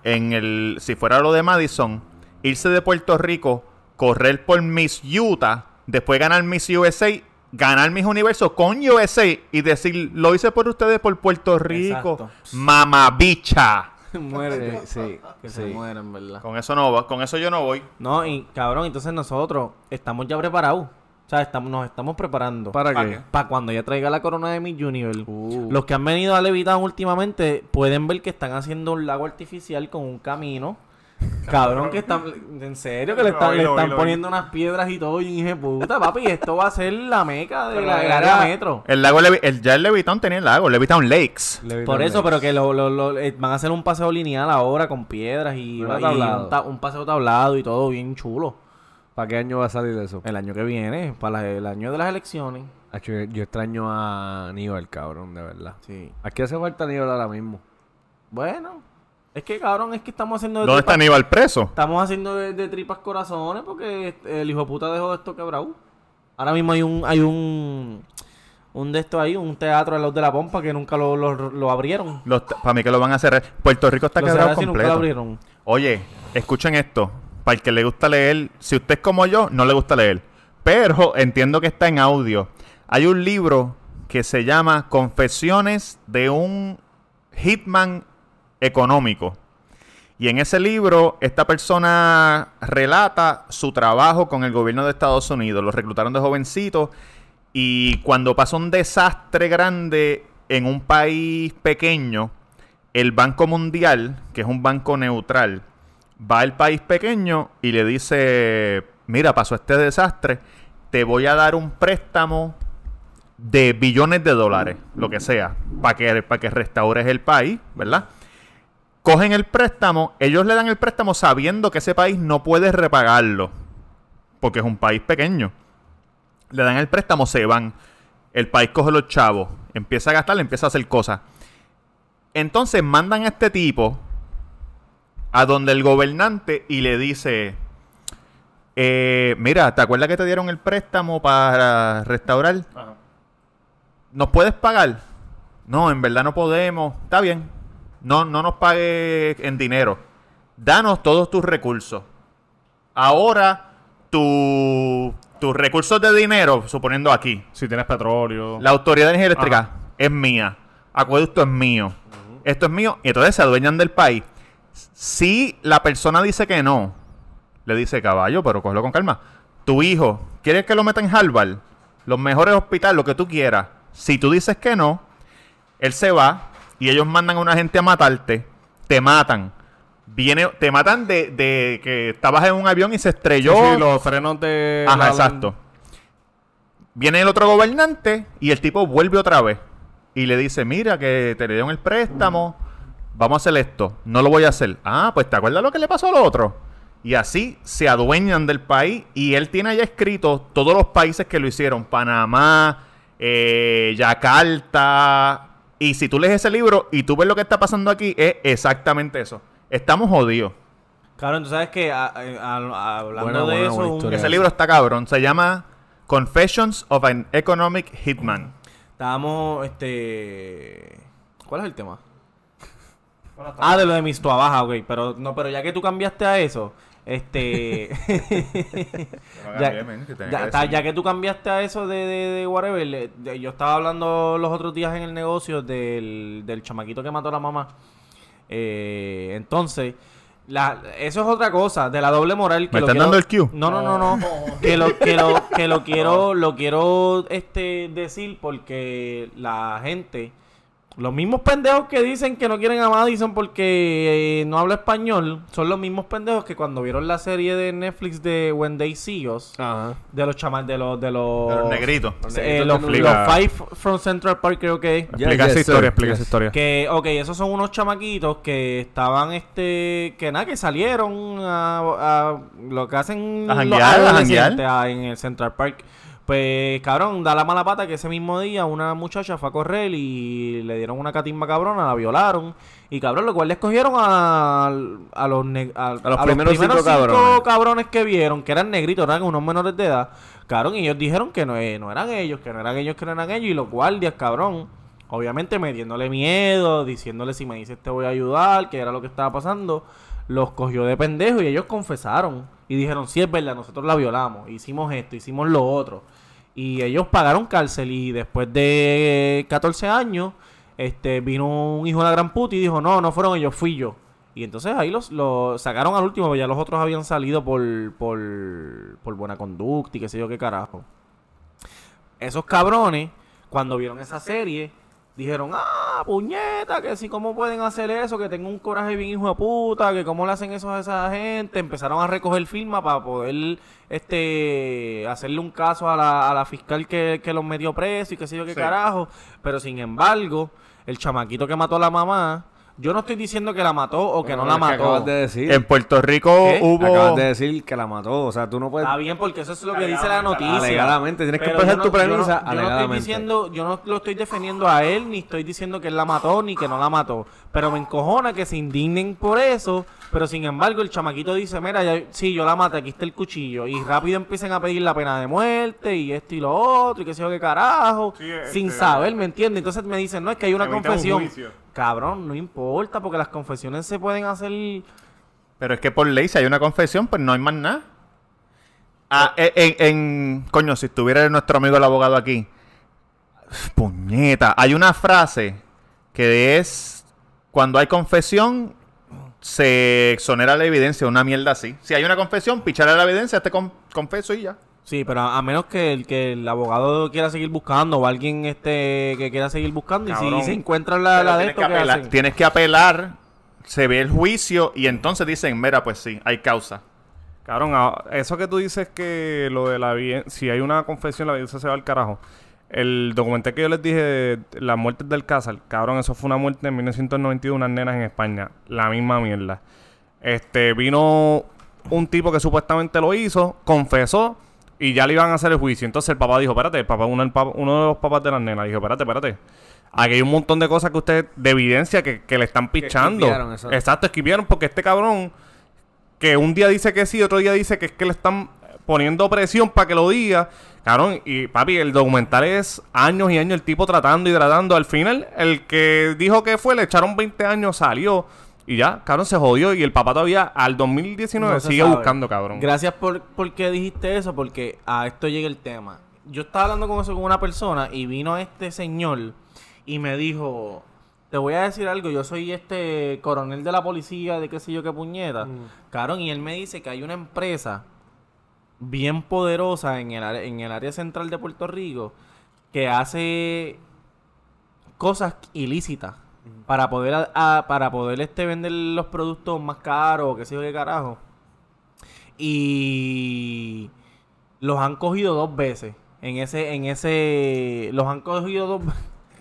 en el, si fuera lo de Madison, irse de Puerto Rico, correr por Miss Utah, después ganar Miss USA, ganar Miss Universo con USA y decir, lo hice por ustedes por Puerto Rico, mamabicha. Muere, se Con eso no, con eso yo no voy. No, y cabrón, entonces nosotros estamos ya preparados sea, estamos, nos estamos preparando. ¿Para, qué? Para cuando ya traiga la corona de mi Junior. Uh. Los que han venido a Levitan últimamente pueden ver que están haciendo un lago artificial con un camino. Cabrón, que están. En serio, que le están, poniendo unas piedras y todo. Y dije, puta, papi, esto va a ser la meca de área metro. El lago, ya el Levitown tenía el lago, Levitown Lakes. Por eso, pero que lo, eh, van a hacer un paseo lineal ahora con piedras y, un paseo tablado y todo bien chulo. ¿Para qué año va a salir eso? El año que viene, para el año de las elecciones. yo extraño a Aníbal, cabrón, de verdad. Sí. Aquí hace falta Aníbal ahora mismo. Bueno, es que cabrón, es que estamos haciendo. De ¿Dónde está Aníbal preso? Estamos haciendo de, tripas corazones porque el hijo puta dejó esto quebrado. Ahora mismo hay un. hay un un de estos ahí, un teatro de los de la pompa que nunca lo, abrieron. para mí que lo van a cerrar. Puerto Rico está quebrado completo. lo abrieron. Oye, escuchen esto para el que le gusta leer, si usted es como yo, no le gusta leer. Pero entiendo que está en audio. Hay un libro que se llama Confesiones de un Hitman Económico. Y en ese libro, esta persona relata su trabajo con el gobierno de Estados Unidos. Lo reclutaron de jovencito y cuando pasó un desastre grande en un país pequeño, el Banco Mundial, que es un banco neutral, va al país pequeño y le dice, mira, pasó este desastre, te voy a dar un préstamo de billones de dólares, lo que sea, para que, para que restaures el país, ¿verdad? Cogen el préstamo, ellos le dan el préstamo sabiendo que ese país no puede repagarlo, porque es un país pequeño. Le dan el préstamo, se van. El país coge los chavos, empieza a gastar, empieza a hacer cosas. Entonces mandan a este tipo a donde el gobernante y le dice, eh, mira, ¿te acuerdas que te dieron el préstamo para restaurar? ¿Nos puedes pagar? No, en verdad no podemos. Está bien. No, no nos pagues en dinero. Danos todos tus recursos. Ahora, tus recursos de dinero, suponiendo aquí. Si tienes petróleo. La autoridad de energía eléctrica es mía. Acueducto es mío. Esto es mío. Y entonces se adueñan del país. Si la persona dice que no, le dice caballo, pero cógelo con calma. Tu hijo, ¿quieres que lo meta en Harvard? Los mejores hospitales, lo que tú quieras. Si tú dices que no, él se va y ellos mandan a una gente a matarte, te matan. Viene, te matan de, que estabas en un avión y se estrelló. Sí, los frenos de. Ajá, exacto. Viene el otro gobernante y el tipo vuelve otra vez. Y le dice: Mira, que te le dieron el préstamo, vamos a hacer esto, no lo voy a hacer. Ah, pues te acuerdas lo que le pasó al otro. Y así se adueñan del país y él tiene allá escrito todos los países que lo hicieron, Panamá, eh, Yakarta. Y si tú lees ese libro y tú ves lo que está pasando aquí, es exactamente eso. Estamos jodidos. Claro, tú sabes que eh, hablando de eso... Ese libro está cabrón. Se llama Confessions of an Economic Hitman. Estamos, este... ¿Cuál es el tema? Ah, de lo de mis tuabajas, ok. Pero, no, pero ya que tú cambiaste a eso, este. ya, que tú cambiaste a eso de, whatever, yo estaba hablando los otros días en el negocio del, chamaquito que mató a la mamá. Eh, entonces. eso es otra cosa de la doble moral que me están dando el cue no no no no que lo que lo quiero lo quiero este decir porque la gente los mismos pendejos que dicen que no quieren a Madison porque eh, no habla español son los mismos pendejos que cuando vieron la serie de Netflix de When They See de los chamas, de los. De los, negritos. los, eh, Five from Central Park, creo que. Explica historia, esa historia. Que, ok, esos son unos chamaquitos que estaban, este. Que nada, que salieron a, lo que hacen. Ah, en el Central Park. Pues, cabrón, da la mala pata que ese mismo día una muchacha fue a correr y le dieron una catimba cabrona, la violaron. Y, cabrón, los guardias cogieron a, los, primeros, cinco, cabrones. que vieron, que eran negritos, eran unos menores de edad. Cabrón, y ellos dijeron que eh, no, eran ellos, que no eran ellos, que no eran ellos. Y los guardias, cabrón, obviamente metiéndole miedo, diciéndole si me dices te voy a ayudar, que era lo que estaba pasando los cogió de pendejo y ellos confesaron y dijeron, si es verdad, nosotros la violamos, hicimos esto, hicimos lo otro y ellos pagaron cárcel y después de 14 años este vino un hijo de la gran puta y dijo, no, no fueron ellos, fui yo. Y entonces ahí los, sacaron al último, ya los otros habían salido por, por, por buena conducta y qué sé yo qué carajo. Esos cabrones, cuando vieron esa serie, dijeron, ah, puñeta, que si cómo pueden hacer eso, que tengo un coraje bien hijo de puta, que cómo le hacen eso a esa gente. Empezaron a recoger firma para poder este hacerle un caso a la, a la fiscal que, que, los metió preso y qué sé yo qué carajo. Pero sin embargo, el chamaquito que mató a la mamá yo no estoy diciendo que la mató o que no, la mató. decir. En Puerto Rico hubo. Acabas de decir que la mató. O sea, tú no puedes. Está bien, porque eso es lo que dice la noticia. Alegadamente. Tienes que empezar tu premisa. Yo no, Yo no, estoy diciendo, yo no lo estoy defendiendo a él, ni estoy diciendo que él la mató, ni que no la mató. Pero me encojona que se indignen por eso. Pero sin embargo, el chamaquito dice: Mira, ya, sí, yo la maté, aquí está el cuchillo. Y rápido empiezan a pedir la pena de muerte y esto y lo otro, y que se yo qué carajo. sin este, saber, ¿me entiendes? Entonces me dicen: No, es que hay una confesión. Cabrón, no importa, porque las confesiones se pueden hacer. Pero es que por ley, si hay una confesión, pues no hay más nada. Ah, eh, en, Coño, si estuviera nuestro amigo el abogado aquí. Puñeta. Hay una frase que es. Cuando hay confesión, se exonera la evidencia, una mierda así. Si hay una confesión, picharé la evidencia, te este confeso y ya. Sí, pero a, menos que el, que el abogado quiera seguir buscando o alguien este que quiera seguir buscando y si se encuentra la, de esto, Tienes que apelar, se ve el juicio y entonces dicen, mira, pues sí, hay causa. Cabrón, eso que tú dices que lo de la si hay una confesión, la vida se va al carajo. El documental que yo les dije de las muertes del Cázar, cabrón, eso fue una muerte en 1992, unas nenas en España. La misma mierda. Este, vino un tipo que supuestamente lo hizo, confesó y ya le iban a hacer el juicio. Entonces el papá dijo, espérate, el papá, uno, de los papás de la nena dijo, espérate, espérate. Aquí hay un montón de cosas que usted, de evidencia que, le están pichando. Exacto, esquivieron... porque este cabrón, que un día dice que sí, otro día dice que es que le están poniendo presión para que lo diga. Cabrón, y papi, el documental es años y años el tipo tratando y tratando. Al final, el que dijo que fue, le echaron 20 años, salió. Y ya, cabrón, se jodió. Y el papá todavía al 2019 sigue buscando, cabrón. Gracias por porque dijiste eso, porque a esto llega el tema. Yo estaba hablando con eso con una persona y vino este señor y me dijo, te voy a decir algo, yo soy este coronel de la policía, de qué sé yo qué puñeta. Mm. y él me dice que hay una empresa bien poderosa en el, en el área central de Puerto Rico que hace cosas ilícitas para poder para poder este vender los productos más caros, qué sé yo qué carajo. Y los han cogido dos veces. En ese, en ese, los han cogido dos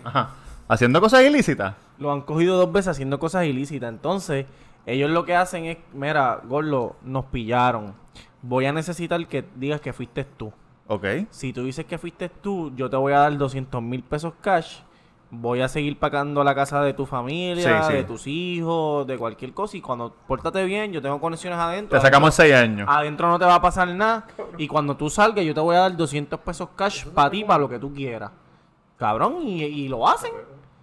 Ajá. Haciendo cosas ilícitas. Los han cogido dos veces haciendo cosas ilícitas. Entonces, ellos lo que hacen es, mira, Gorlo, nos pillaron. Voy a necesitar que digas que fuiste tú. Ok. Si tú dices que fuiste tú, yo te voy a dar 200 mil pesos cash voy a seguir pagando la casa de tu familia, de tus hijos, de cualquier cosa. Y cuando pórtate bien, yo tengo conexiones adentro. Te sacamos en seis años. Adentro no te va a pasar nada. Y cuando tú salgas, yo te voy a dar 200 pesos cash para ti, para lo que tú quieras. Cabrón, y, lo hacen.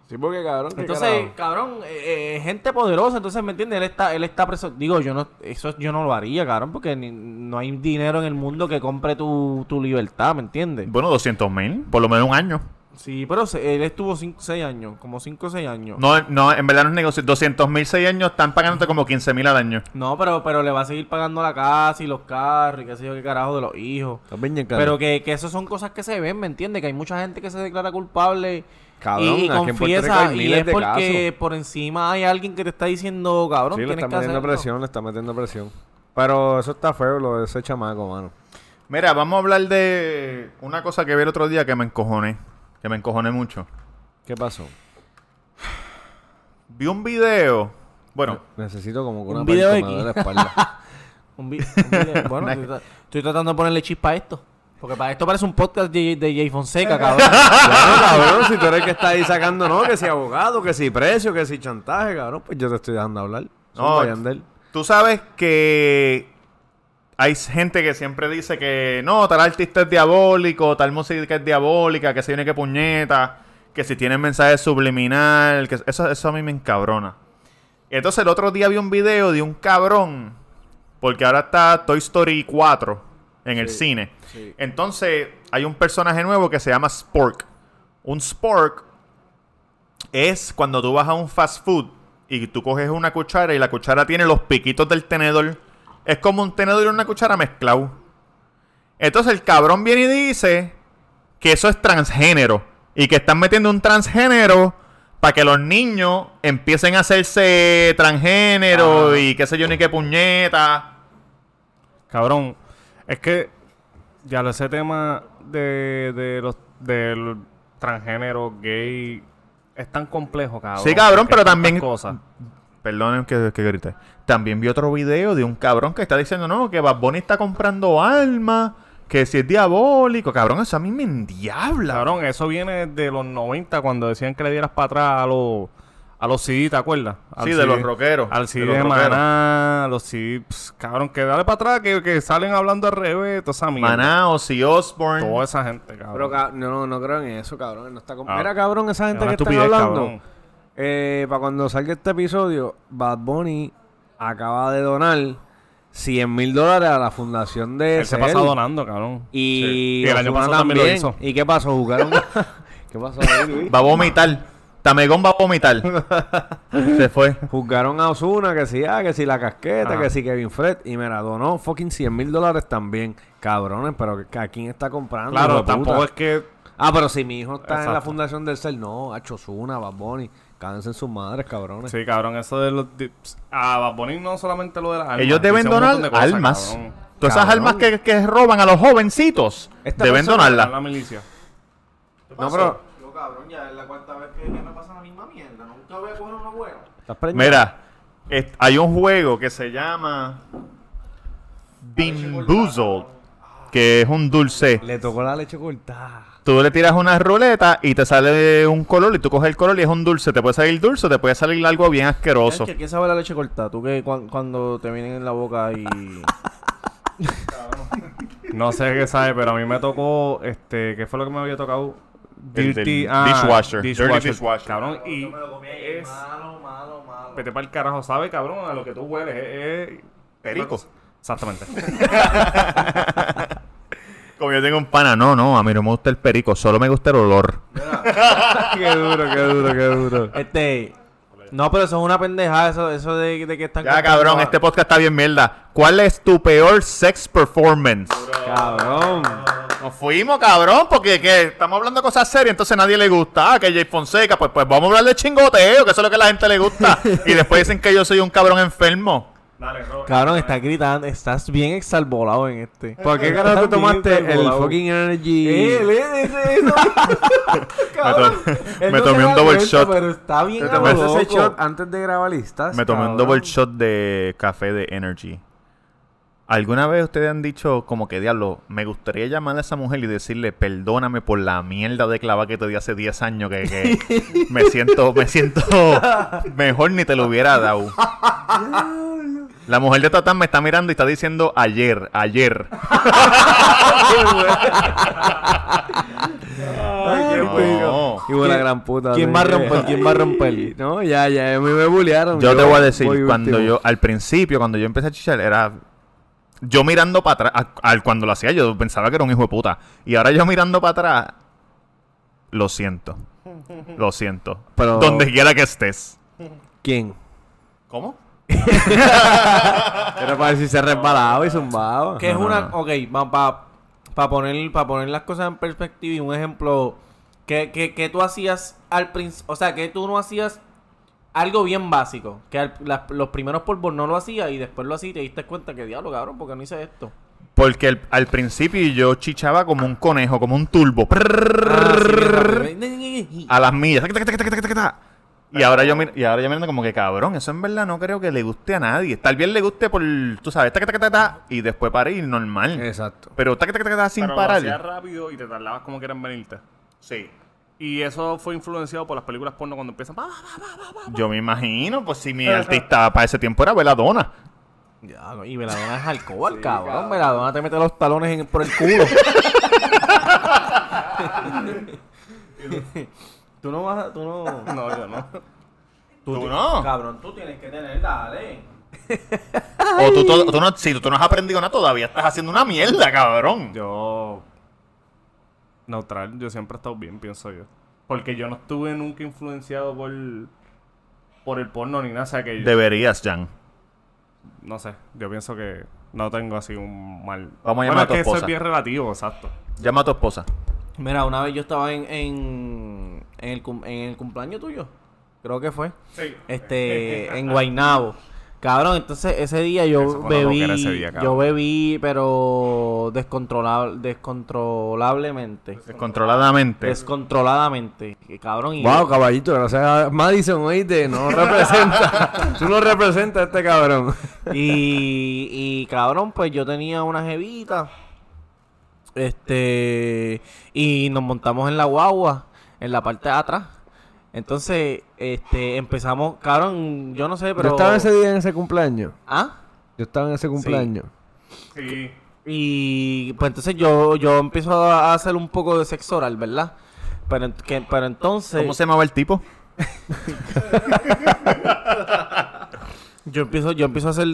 Sí, porque cabrón. Entonces, cabrón, eh, eh, gente poderosa, entonces, ¿me entiendes? Él está, él está preso. Digo, yo no, eso yo no lo haría, cabrón, porque no hay dinero en el mundo que compre tu, tu libertad, ¿me entiendes? Bueno, 200 mil, por lo menos un año. Sí, pero él estuvo 6 años, como 5 o 6 años. No, no, en verdad no es negocio. 200 mil 6 años están pagándote como 15 mil al año. No, pero, pero le va a seguir pagando la casa y los carros y qué sé yo, qué carajo de los hijos. pero que, que eso son cosas que se ven, ¿me entiendes? Que hay mucha gente que se declara culpable y, confiesa y es porque por encima hay alguien que te está diciendo, cabrón, sí, le está metiendo presión, le está metiendo presión. Pero eso está feo, lo de ese chamaco, mano. Mira, vamos a hablar de una cosa que vi el otro día que me encojoné. Que me encojoné mucho. ¿Qué pasó? Vi un video. Bueno. Necesito como que una un video de la espalda. un, video. Bueno, estoy, tratando de ponerle chispa a esto. Porque para esto parece un podcast de, de Jay Fonseca, cabrón. claro, cabrón. Si tú eres el que está ahí sacando, no, que si abogado, que si precio, que si chantaje, cabrón. Pues yo te estoy dejando hablar. no, tú sabes que hay gente que siempre dice que no, tal artista es diabólico, tal música es diabólica, que se viene que puñeta, que si tiene mensaje subliminal, que eso, eso a mí me encabrona. Entonces el otro día vi un video de un cabrón, porque ahora está Toy Story 4 en el cine. Entonces hay un personaje nuevo que se llama Spork. Un Spork es cuando tú vas a un fast food y tú coges una cuchara y la cuchara tiene los piquitos del tenedor es como un tenedor y una cuchara mezclado. Entonces el cabrón viene y dice que eso es transgénero y que están metiendo un transgénero para que los niños empiecen a hacerse transgénero ah. y qué sé yo ni qué puñeta. Cabrón, es que ya lo ese tema de, de los del transgénero gay es tan complejo, cabrón. Sí, cabrón, pero también cosas. Perdonen que, que grité. También vi otro video de un cabrón que está diciendo, no, que Bad Bunny está comprando armas, que si es diabólico. Cabrón, eso a mí me endiabla. Cabrón, eso viene de los 90 cuando decían que le dieras para atrás a los... A los CD, ¿te acuerdas? sí, de los rockeros. Al CD de, los de Maná, los CD... cabrón, que dale para atrás, que, salen hablando al revés, toda esa Maná, Toda esa gente, cabrón. Pero no, no creo en eso, cabrón. No ah. cabrón, esa gente que está hablando. Eh, para cuando salga este episodio, Bad Bunny acaba de donar 100 mil dólares a la fundación de. Él se pasa donando, cabrón. Y, el año pasado también, lo hizo. ¿Y qué pasó? ¿Jugaron? ¿Qué pasó Va a vomitar. Tamegón va a vomitar. se fue. Juzgaron a Osuna que si, ah, que si la casqueta, que si Kevin Fred. Y me la donó fucking 100 mil dólares también. Cabrones, pero ¿a quién está comprando? Claro, tampoco es que. Ah, pero si mi hijo está en la fundación del cel no, a Chosuna, Bad Bunny cansen sus madres, cabrones. Sí, cabrón, eso de los. A poner no solamente lo de las armas. Ellos deben donar de armas. Todas esas armas que, que, roban a los jovencitos Esta deben donarlas. La milicia. No, pero. Yo, cabrón, ya es la cuarta vez que, me pasa la misma mierda. Nunca voy a coger una buena. ¿Estás prendido? Mira, hay un juego que se llama. Bimboozled, que es un dulce. Le tocó la leche cortada tú le tiras una ruleta y te sale un color y tú coges el color y es un dulce. Te puede salir dulce, te puede salir algo bien asqueroso. ¿Qué, sabe la leche cortada? Tú que cuando te vienen en la boca y... no sé qué sabe, pero a mí me tocó, este, ¿qué fue lo que me había tocado? Dirty, ah, dishwasher. dishwasher. Dirty dishwasher. Cabrón, y es... Malo, malo, malo. Vete para el carajo, ¿sabe, cabrón? A lo que tú hueles es... Perico. Exactamente. Como yo tengo un pana, no, no, a mí no me gusta el perico, solo me gusta el olor. qué duro, qué duro, qué duro. Este. No, pero eso es una pendejada, eso, eso de, que están. Ya, cabrón, este podcast está bien mierda. ¿Cuál es tu peor sex performance? Cabrón. Nos fuimos, cabrón, porque estamos hablando de cosas serias, entonces a nadie le gusta. Ah, que Jay Fonseca, pues, pues vamos a hablar de chingoteo, que eso es lo que a la gente le gusta. y después dicen que yo soy un cabrón enfermo. Dale, Cabrón, estás eh. gritando, estás bien exalbolado en este. Eh, ¿Por qué eh, carajo te tomaste el fucking energy? ese, eso. cabrón. Me, tomé un double shot. Pero está bien Me tomé ese shot antes de grabar listas. Me tomé un double shot de café de energy. ¿Alguna vez ustedes han dicho como que diablo, me gustaría llamar a esa mujer y decirle perdóname por la mierda de clava que te di hace 10 años que, que me siento, me siento mejor ni te lo hubiera dado? La mujer de Tatán me está mirando y está diciendo ayer, ayer. qué Y buena gran puta. ¿Quién va a romper? ¿Quién va a romper? No, ya, ya, a mí me bullearon. Yo, te voy a decir, cuando yo, al principio, cuando yo empecé a chichar, era yo mirando para atrás, al cuando lo hacía, yo pensaba que era un hijo de puta. Y ahora yo mirando para atrás, lo siento. Lo siento. Pero... Donde quiera que estés. ¿Quién? ¿Cómo? Pero para si se resbalaba y zumbado Que es una. Ok, para poner, poner las cosas en perspectiva y un ejemplo. Que, tú hacías al principio. O sea, que tú no hacías algo bien básico. Que los primeros polvos no lo hacía y después lo hacías y te diste cuenta que diablo, cabrón, porque no hice esto. Porque al principio yo chichaba como un conejo, como un turbo. Ah, a las millas. Y ahora, yo, y ahora yo mirando como que cabrón, eso en verdad no creo que le guste a nadie. Tal vez le guste por, tú sabes, ta, ta, ta, ta, y después para ir normal. Exacto. Pero ta, ta, ta, ta, sin parar. Pero rápido y te tardabas como que eran venirte. Sí. Y eso fue influenciado por las películas porno cuando empiezan. Yo me imagino, pues si mi artista para ese tiempo era Veladona. Ya, y Veladona es alcohol, cabrón. Veladona te mete los talones por el culo. Tú no vas a. Tú no. No, yo no. Tú, no. Cabrón, tú tienes que tener, dale. O tú, no, si tú no has aprendido nada todavía, estás haciendo una mierda, cabrón. Yo. Neutral, yo siempre he estado bien, pienso yo. Porque yo no estuve nunca influenciado por. por el porno ni nada, o sea que. Deberías, Jan. no sé, yo pienso que no tengo así un mal. Vamos a llamar a tu que eso es bien relativo, exacto. Llama a tu esposa. Mira, una vez yo estaba en, en, el, en cumpleaños tuyo, creo que fue. Este, en Guainabo. Cabrón, entonces ese día yo bebí, yo bebí, pero descontrolable, descontrolablemente. Descontroladamente. Descontroladamente. Cabrón. wow, caballito, Madison, oíste, no representa, tú no representas a este cabrón. y, y cabrón, pues yo tenía una jevita, este, y nos montamos en la guagua en la parte de atrás. Entonces, este, empezamos, cabrón, yo no sé, pero... Yo estaba ese día en ese cumpleaños. ¿Ah? Yo estaba en ese cumpleaños. Sí. Y pues entonces yo, yo empiezo a hacer un poco de sexo oral, ¿verdad? Pero, que, pero entonces... ¿Cómo se llamaba el tipo? yo empiezo, yo empiezo a hacer...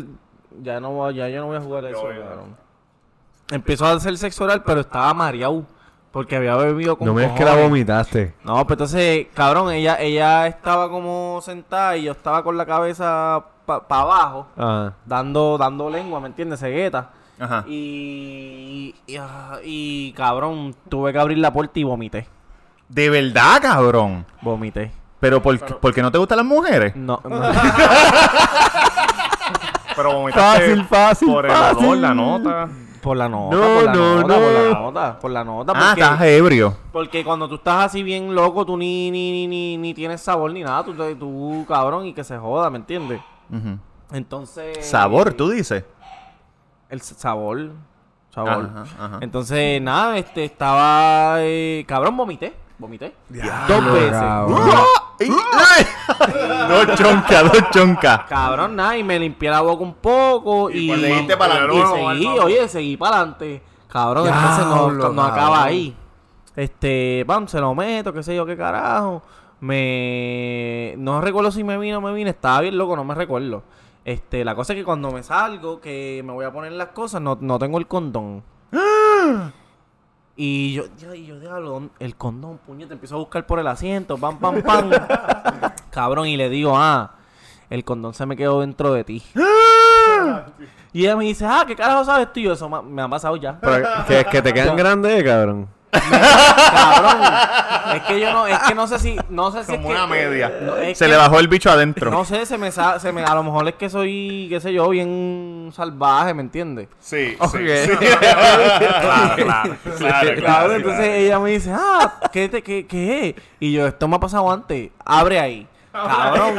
Ya no, ya yo no voy a jugar eso, Empiezo a hacer sexo oral, pero estaba mareado. Porque había bebido con No me digas que la vomitaste. No, pero pues entonces, cabrón, ella, ella estaba como sentada y yo estaba con la cabeza para abajo, Ajá. dando, dando lengua, ¿me entiendes? Cegueta. Ajá. Y, y, ah, y, cabrón, tuve que abrir la puerta y vomité. De verdad, cabrón. Vomité. Pero por, ¿por qué no te gustan las mujeres? No, Pero vomité. Fácil, fácil, por el olor, la nota. Por la nota, no, por la nota, por la nota, Ah, porque, estás ebrio. Porque cuando tú estás así bien loco, tú ni, ni, ni, ni, tienes sabor ni nada. Tú, tú, cabrón, y que se joda, ¿me entiendes? Entonces... Sabor, eh, tú dices. El sabor. Sabor. Entonces, nada, este, estaba... Eh, cabrón, vomité. Vomité. Dos veces. Dos choncas, dos choncas. Cabrón, nada, y me limpié la boca un poco y, para seguí, oye, seguí para adelante. Cabrón, entonces no, no acaba ahí. Este, vamos, se lo meto, qué sé yo, qué carajo. Me. No recuerdo si me vino o me vino, estaba bien loco, no me recuerdo. Este, la cosa es que cuando me salgo, que me voy a poner las cosas, no, no tengo el condón. ¡Ah! Y yo, yo, yo diablo, el condón, puñete, empiezo a buscar por el asiento, pam, pam, pam. Cabrón, y le digo, ah, el condón se me quedó dentro de ti. ¡Ah! y ella me dice, ah, ¿qué carajo sabes tú? Y eso me, ha pasado ya. Pero, que, que te quedan grandes, cabrón. Cabrón. Es que yo no, es que no sé si, no sé si Como una media. se le bajó el bicho adentro. No sé, se me, a lo mejor es que soy, qué sé yo, bien salvaje, ¿me entiendes? Sí, claro, claro, claro, Entonces ella me dice, ah, ¿qué, te, qué, qué? Y yo, esto me ha pasado antes. Abre ahí. Cabrón.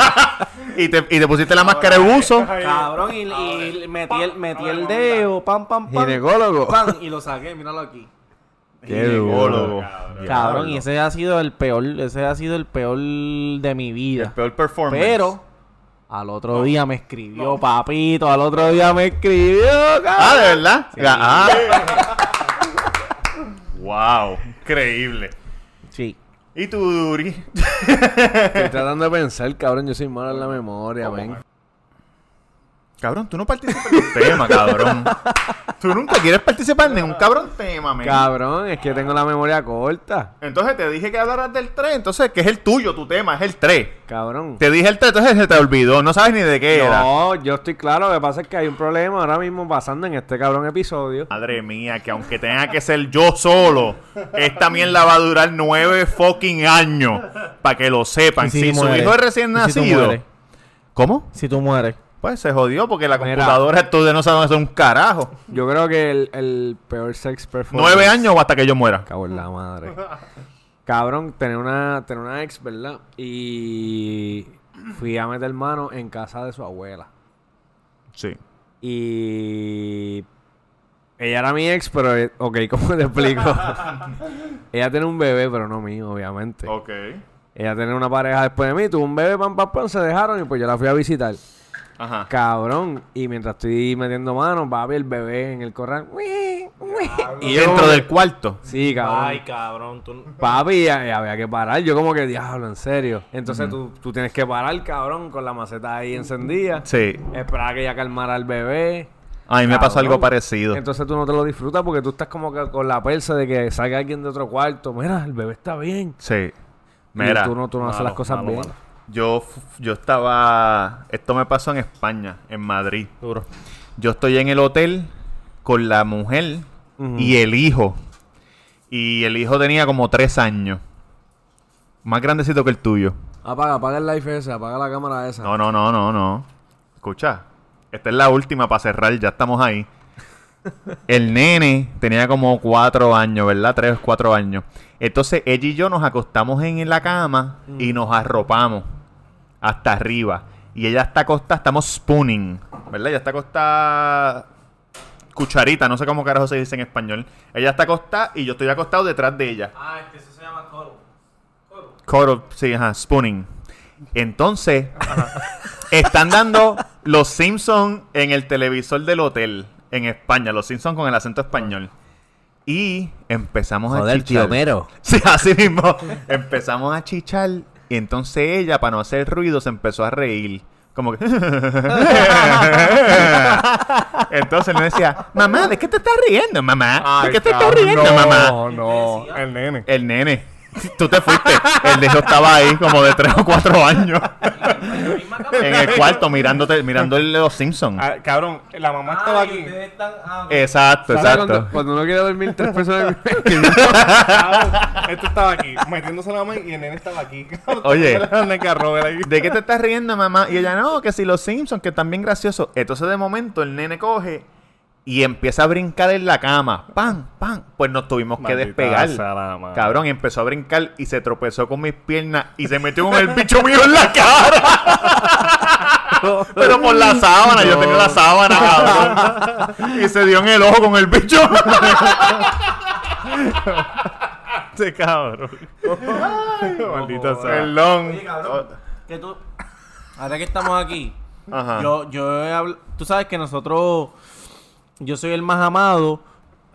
y, te, y te pusiste la máscara de buzo. Cabrón, y, metí el, metí el dedo, pam, pam, pam. Ginecólogo. Pam, y lo saqué, míralo aquí. Qué Cabrón, y ese ha sido el peor, ese ha sido el peor de mi vida. El peor performance. Pero al otro día me escribió, papito, al otro día me escribió, Ah, ¿de verdad? Ah. wow, increíble. Sí. ¿Y tú, Duri? Estoy tratando de pensar, cabrón, yo soy malo en la memoria, ven. Oh, Cabrón, tú no participas en un tema, cabrón. Tú nunca quieres participar en un ah. cabrón tema, men. Cabrón, es que tengo la memoria corta. Entonces te dije que hablaras del 3, entonces que es el tuyo, tu tema, es el 3. Cabrón. Te dije el 3, entonces se te olvidó, no sabes ni de qué era. No, yo estoy claro, lo que pasa es que hay un problema ahora mismo pasando en este cabrón episodio. Madre mía, que aunque tenga que ser yo solo, esta mierda va a durar nueve fucking años. Para que lo sepan. si, su hijo es recién nacido. ¿Cómo? Si tú mueres pues se jodió porque la computadora estudia no sabe hacer un carajo. Yo creo que el, peor sex performance. Nueve años o hasta que yo muera. Cabrón, la madre. Cabrón, tener una, tener una ex, ¿verdad? Y fui a meter mano en casa de su abuela. Sí. Y ella era mi ex, pero eh, ok, ¿cómo te explico? ella tiene un bebé, pero no mío, obviamente. Ok. Ella tenía una pareja después de mí, tuvo un bebé, pam, pam, pam, se dejaron y pues yo la fui a visitar. Ajá. Cabrón. Y mientras estoy metiendo manos, va a el bebé en el corral. Y dentro del cuarto. Sí, cabrón. Ay, cabrón. Papi, había que parar. Yo como que, diablo, en serio. Entonces tú, tú, tienes que parar, cabrón, con la maceta ahí encendida. Sí. Esperar que ya calmara al bebé. A mí me pasó algo parecido. Entonces tú no te lo disfrutas porque tú estás como que con la persa de que salga alguien de otro cuarto. Mira, el bebé está bien. Sí. Mira. tú no, tú no haces las cosas bien yo, yo estaba. Esto me pasó en España, en Madrid. Yo estoy en el hotel con la mujer y el hijo. Y el hijo tenía como tres años. Más grandecito que el tuyo. Apaga, apaga el live ese, apaga la cámara esa. No, no, no, no, no. Escucha, esta es la última para cerrar, ya estamos ahí. el nene tenía como cuatro años, ¿verdad? Tres cuatro años. Entonces ella y yo nos acostamos en la cama y nos arropamos hasta arriba. Y ella está acostada estamos spooning, ¿verdad? Ella está acostada cucharita, no sé cómo carajo se dice en español. Ella está acostada y yo estoy acostado detrás de ella. Ah, es que eso se llama Coro Coro sí, ajá, spooning. Entonces, están dando Los Simpsons en el televisor del hotel en España, Los Simpsons con el acento español. Y empezamos a chichar. Tío Mero. Sí, así mismo. empezamos a chichar y entonces ella, para no hacer ruido, se empezó a reír. Como que. entonces me decía, mamá, ¿de qué te estás riendo, mamá? ¿De qué te estás riendo, mamá? No, no, el nene. El nene. Tú te fuiste. El hijo estaba ahí como de 3 o 4 años. en el cuarto mirándote, mirando los Simpsons. Ah, cabrón, la mamá estaba aquí. Ah, exacto, exacto. Cuando, uno quiere dormir tres personas. Esto estaba aquí, metiéndose la mamá y el nene estaba aquí. Oye, ¿de qué te estás riendo, mamá? Y ella, no, que si los Simpsons, que están bien graciosos. Entonces, de momento, el nene coge y empieza a brincar en la cama. ¡Pam! ¡Pam! Pues nos tuvimos que despegar. Cabrón, y empezó a brincar y se tropezó con mis piernas y se metió con el bicho mío en la cara. Pero por la sábana, yo tenía la sábana, cabrón. y se dio en el ojo con el bicho. Este cabrón. Ay, Maldita sábado. Perdón. Oye, cabrón, que tú. Ahora que estamos aquí, Ajá. yo, yo he hablado. Tú sabes que nosotros yo soy el más amado,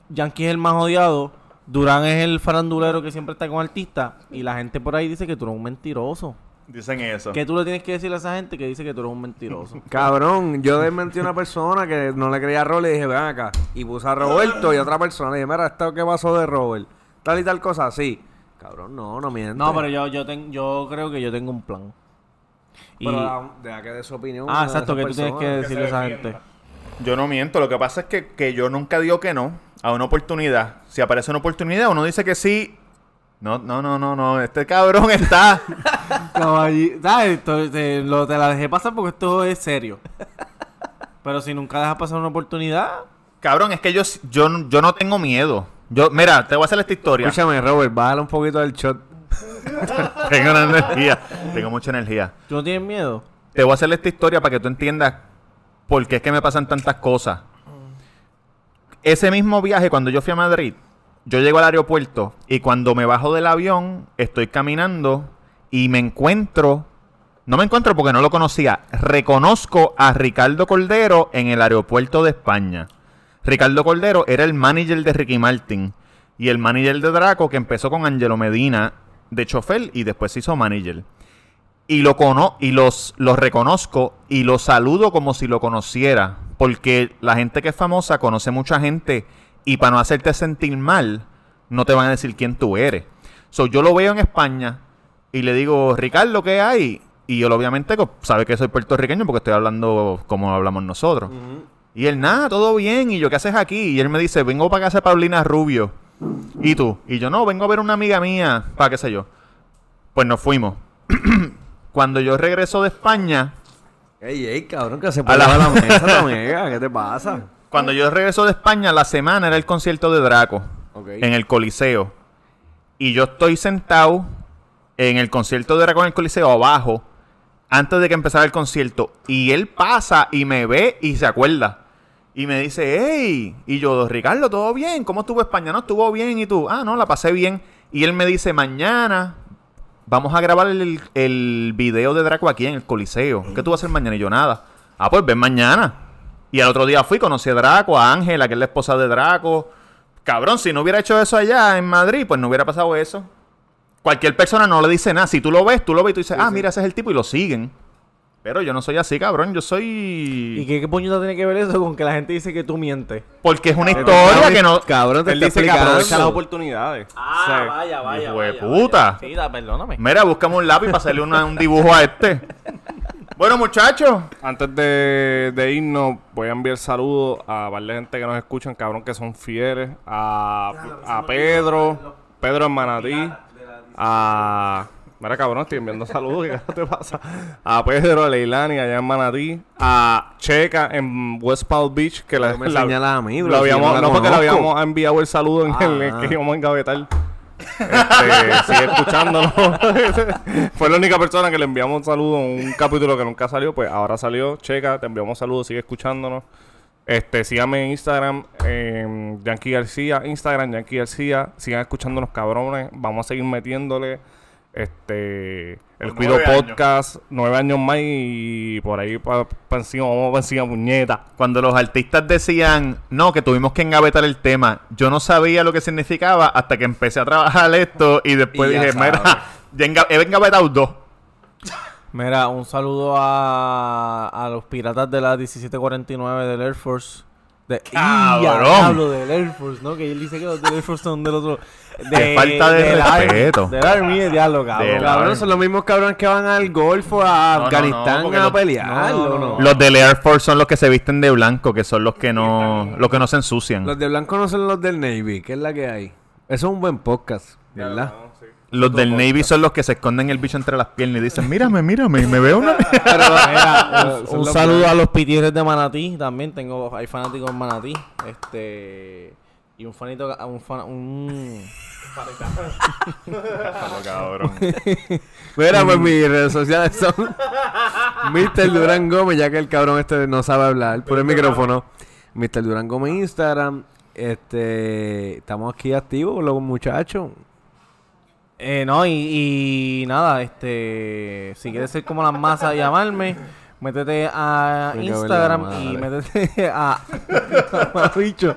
Yankee es el más odiado, Durán es el farandulero que siempre está con artistas y la gente por ahí dice que tú eres un mentiroso. Dicen eso. ¿Qué tú le tienes que decir a esa gente que dice que tú eres un mentiroso. Cabrón, yo desmentí a una persona que no le creía a Robert y dije, ven acá. Y puse a Roberto y otra persona. Y dije, mira, ¿esto qué pasó de Robert? Tal y tal cosa, sí. Cabrón, no, no mientes. No, pero yo, yo, yo creo que yo tengo un plan. Pero deja que de su opinión. Ah, exacto, que tú tienes que decirle a esa gente. Yo no miento, lo que pasa es que, yo nunca digo que no a una oportunidad. Si aparece una oportunidad, uno dice que sí no, no, no, no, no. Este cabrón está. Te, te la dejé pasar porque esto es serio. Pero si nunca dejas pasar una oportunidad. Cabrón, es que yo, yo, yo no tengo miedo. Yo, mira, te voy a hacer esta historia. Escúchame, Robert, bájale un poquito del shot. tengo una energía. Tengo mucha energía. ¿Tú no tienes miedo? Te voy a hacer esta historia para que tú entiendas por es que me pasan tantas cosas. Ese mismo viaje, cuando yo fui a Madrid, yo llego al aeropuerto y cuando me bajo del avión, estoy caminando y me encuentro, no me encuentro porque no lo conocía, reconozco a Ricardo Cordero en el aeropuerto de España. Ricardo Cordero era el manager de Ricky Martin y el manager de Draco que empezó con Angelo Medina de chofer y después se hizo manager y, lo cono y los, los reconozco y los saludo como si lo conociera, porque la gente que es famosa conoce mucha gente y para no hacerte sentir mal, no te van a decir quién tú eres. yo lo veo en España y le digo, Ricardo, ¿qué hay? Y él obviamente pues, sabe que soy puertorriqueño porque estoy hablando como hablamos nosotros. Y él, nada, todo bien. Y yo, ¿qué haces aquí? Y él me dice, vengo para casa de Paulina Rubio. ¿Y tú? Y yo, no, vengo a ver una amiga mía, para qué sé yo. Pues nos fuimos. Cuando yo regreso de España. Ey, ey, cabrón, que se a la... mesa ¿qué te pasa? Cuando yo regreso de España, la semana era el concierto de Draco. En el Coliseo. Y yo estoy sentado en el concierto de Draco en el Coliseo abajo. Antes de que empezara el concierto. Y él pasa y me ve y se acuerda. Y me dice, hey, y yo, Ricardo, ¿todo bien? ¿Cómo estuvo España? No, estuvo bien. Y tú, ah, no, la pasé bien. Y él me dice, mañana vamos a grabar el, el, video de Draco aquí en el Coliseo. ¿Qué tú vas a hacer mañana? Y yo, nada. Ah, pues ven mañana. Y al otro día fui, conocí a Draco, a Ángela, que es la esposa de Draco. Cabrón, si no hubiera hecho eso allá en Madrid, pues no hubiera pasado eso. Cualquier persona no le dice nada. Si tú lo ves, tú lo ves y tú dices, ah, mira, ese es el tipo y lo siguen. Pero yo no soy así, cabrón. Yo soy. ¿Y qué, qué tiene que ver eso con que la gente dice que tú mientes? Porque es una historia que no. Cabrón, te Él dice que aprovecha las oportunidades. Ah, vaya, vaya, vaya. Pues puta. Sí, perdóname. Mira, buscamos un lápiz para hacerle un dibujo a este. Bueno, muchachos, antes de, irnos, voy a enviar saludos a varias gente que nos escuchan, cabrón, que son fieles. A, a Pedro, Pedro en Manatí, a Mira, cabrón, estoy enviando saludos. ¿Qué te pasa? A Pedro, a Leilani, allá en Manatí. A Checa en West Palm Beach. Que la, me la, señala a mí, bro. no, porque le habíamos enviado el saludo en el que ah. íbamos a engavetar. Este, sigue escuchándonos. Fue la única persona que le enviamos un saludo en un capítulo que nunca salió. Pues ahora salió. Checa, te enviamos saludos, sigue escuchándonos. Este, síganme en Instagram, em, Yankee García, Instagram, Yankee García. Sigan escuchándonos, cabrones. Vamos a seguir metiéndole. Este, el pues Cuido Podcast, nueve años más y por ahí para pa encima, vamos para encima, Cuando los artistas decían, no, que tuvimos que engavetar el tema, yo no sabía lo que significaba hasta que empecé a trabajar esto y después dije, mira, he engavetado dos. Mira, un saludo a, a los piratas de la 1749 del Air Force de, Hablo del Air Force, ¿no? Que él dice que los del Air Force son del otro... De, falta de, de respeto. Del Army de diablo, cabrón. cabrón, son los mismos cabrones que van al Golfo, a Afganistán no, no, a no pelear. Los del Air Force son los que se visten de blanco, que son los que no, los que no se ensucian. Los de blanco no son los del Navy, que es la que hay. Eso es un buen podcast, ¿verdad? Los del Navy son los que se esconden el bicho entre las piernas y dicen, mírame, mírame, me veo una... Pero, un, saludo a los pitieres de Manatí, también tengo, hay fanáticos en Manatí, este... Y un fanito, un fan, un... Mira, pues mis redes sociales son Mr. Durán Gómez, ya que el cabrón este no sabe hablar por el micrófono. Mr. Durán Gómez Instagram. Este, estamos aquí activos los muchachos. Eh, no, y, nada, este. Si quieres ser como las masas, llamarme. Métete a Instagram y métete a. dicho.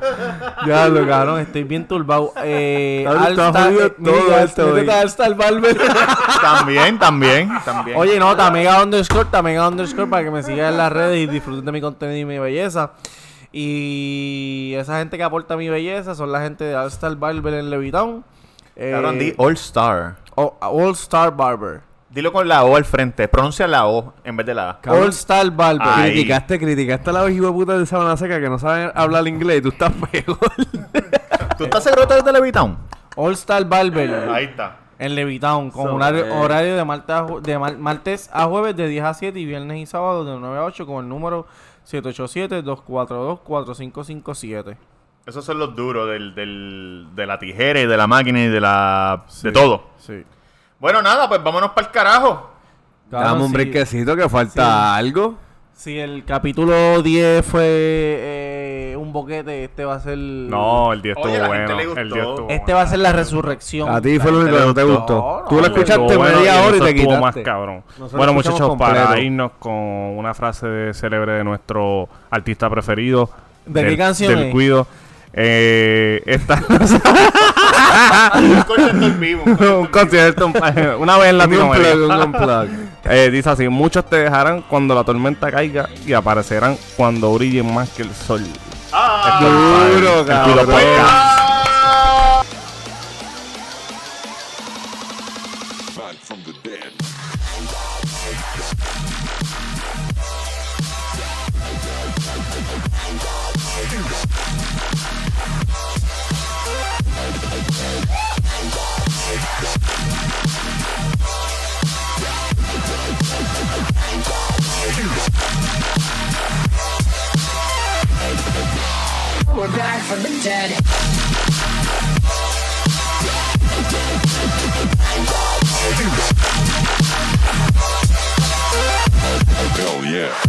ya lo cabrón, estoy bien turbado. Eh, alta, eh, todo esto. Métete a Barber. también, también, también. Oye, no, también a underscore, Tamega underscore para que me sigas en las redes y disfrutes de mi contenido y mi belleza. Y esa gente que aporta mi belleza son la gente de Alstar el Barber en levitón eh, all Star. Oh, all Star Barber. Dilo con la O al frente. Pronuncia la O en vez de la A. All Star Barber. Criticaste, criticaste a la hijo puta de Sabana Seca que no sabe hablar inglés. Tú estás feo ¿Tú estás seguro de Levitown? All Star Barber. Ahí está. En Levitown, con un eh. horario, de, martes martes a jueves de 10 a 7 y viernes y sábado de 9 a 8 con el número 787-242-4557. Esos son los duros del, del, de la tijera y de la máquina y de la de todo. Sí. Bueno, nada, pues vámonos para el carajo. Dame un brinquecito que falta algo. Si el capítulo 10 fue eh, un boquete, este va a ser. No, el 10 estuvo bueno. este va a ser la resurrección. A ti fue lo único que no te gustó. Tú lo escuchaste media hora y, te quitaste. más cabrón. bueno, muchachos, para irnos con una frase de célebre de nuestro artista preferido. ¿De del, canción? Del Cuido. Eh, esta... un concierto en vivo. Un concierto, una vez en Latinoamérica. eh, dice así, muchos te dejarán cuando la tormenta caiga y aparecerán cuando brillen más que el sol. Ah. duro, cabrón. we're back from the dead. Hell yeah.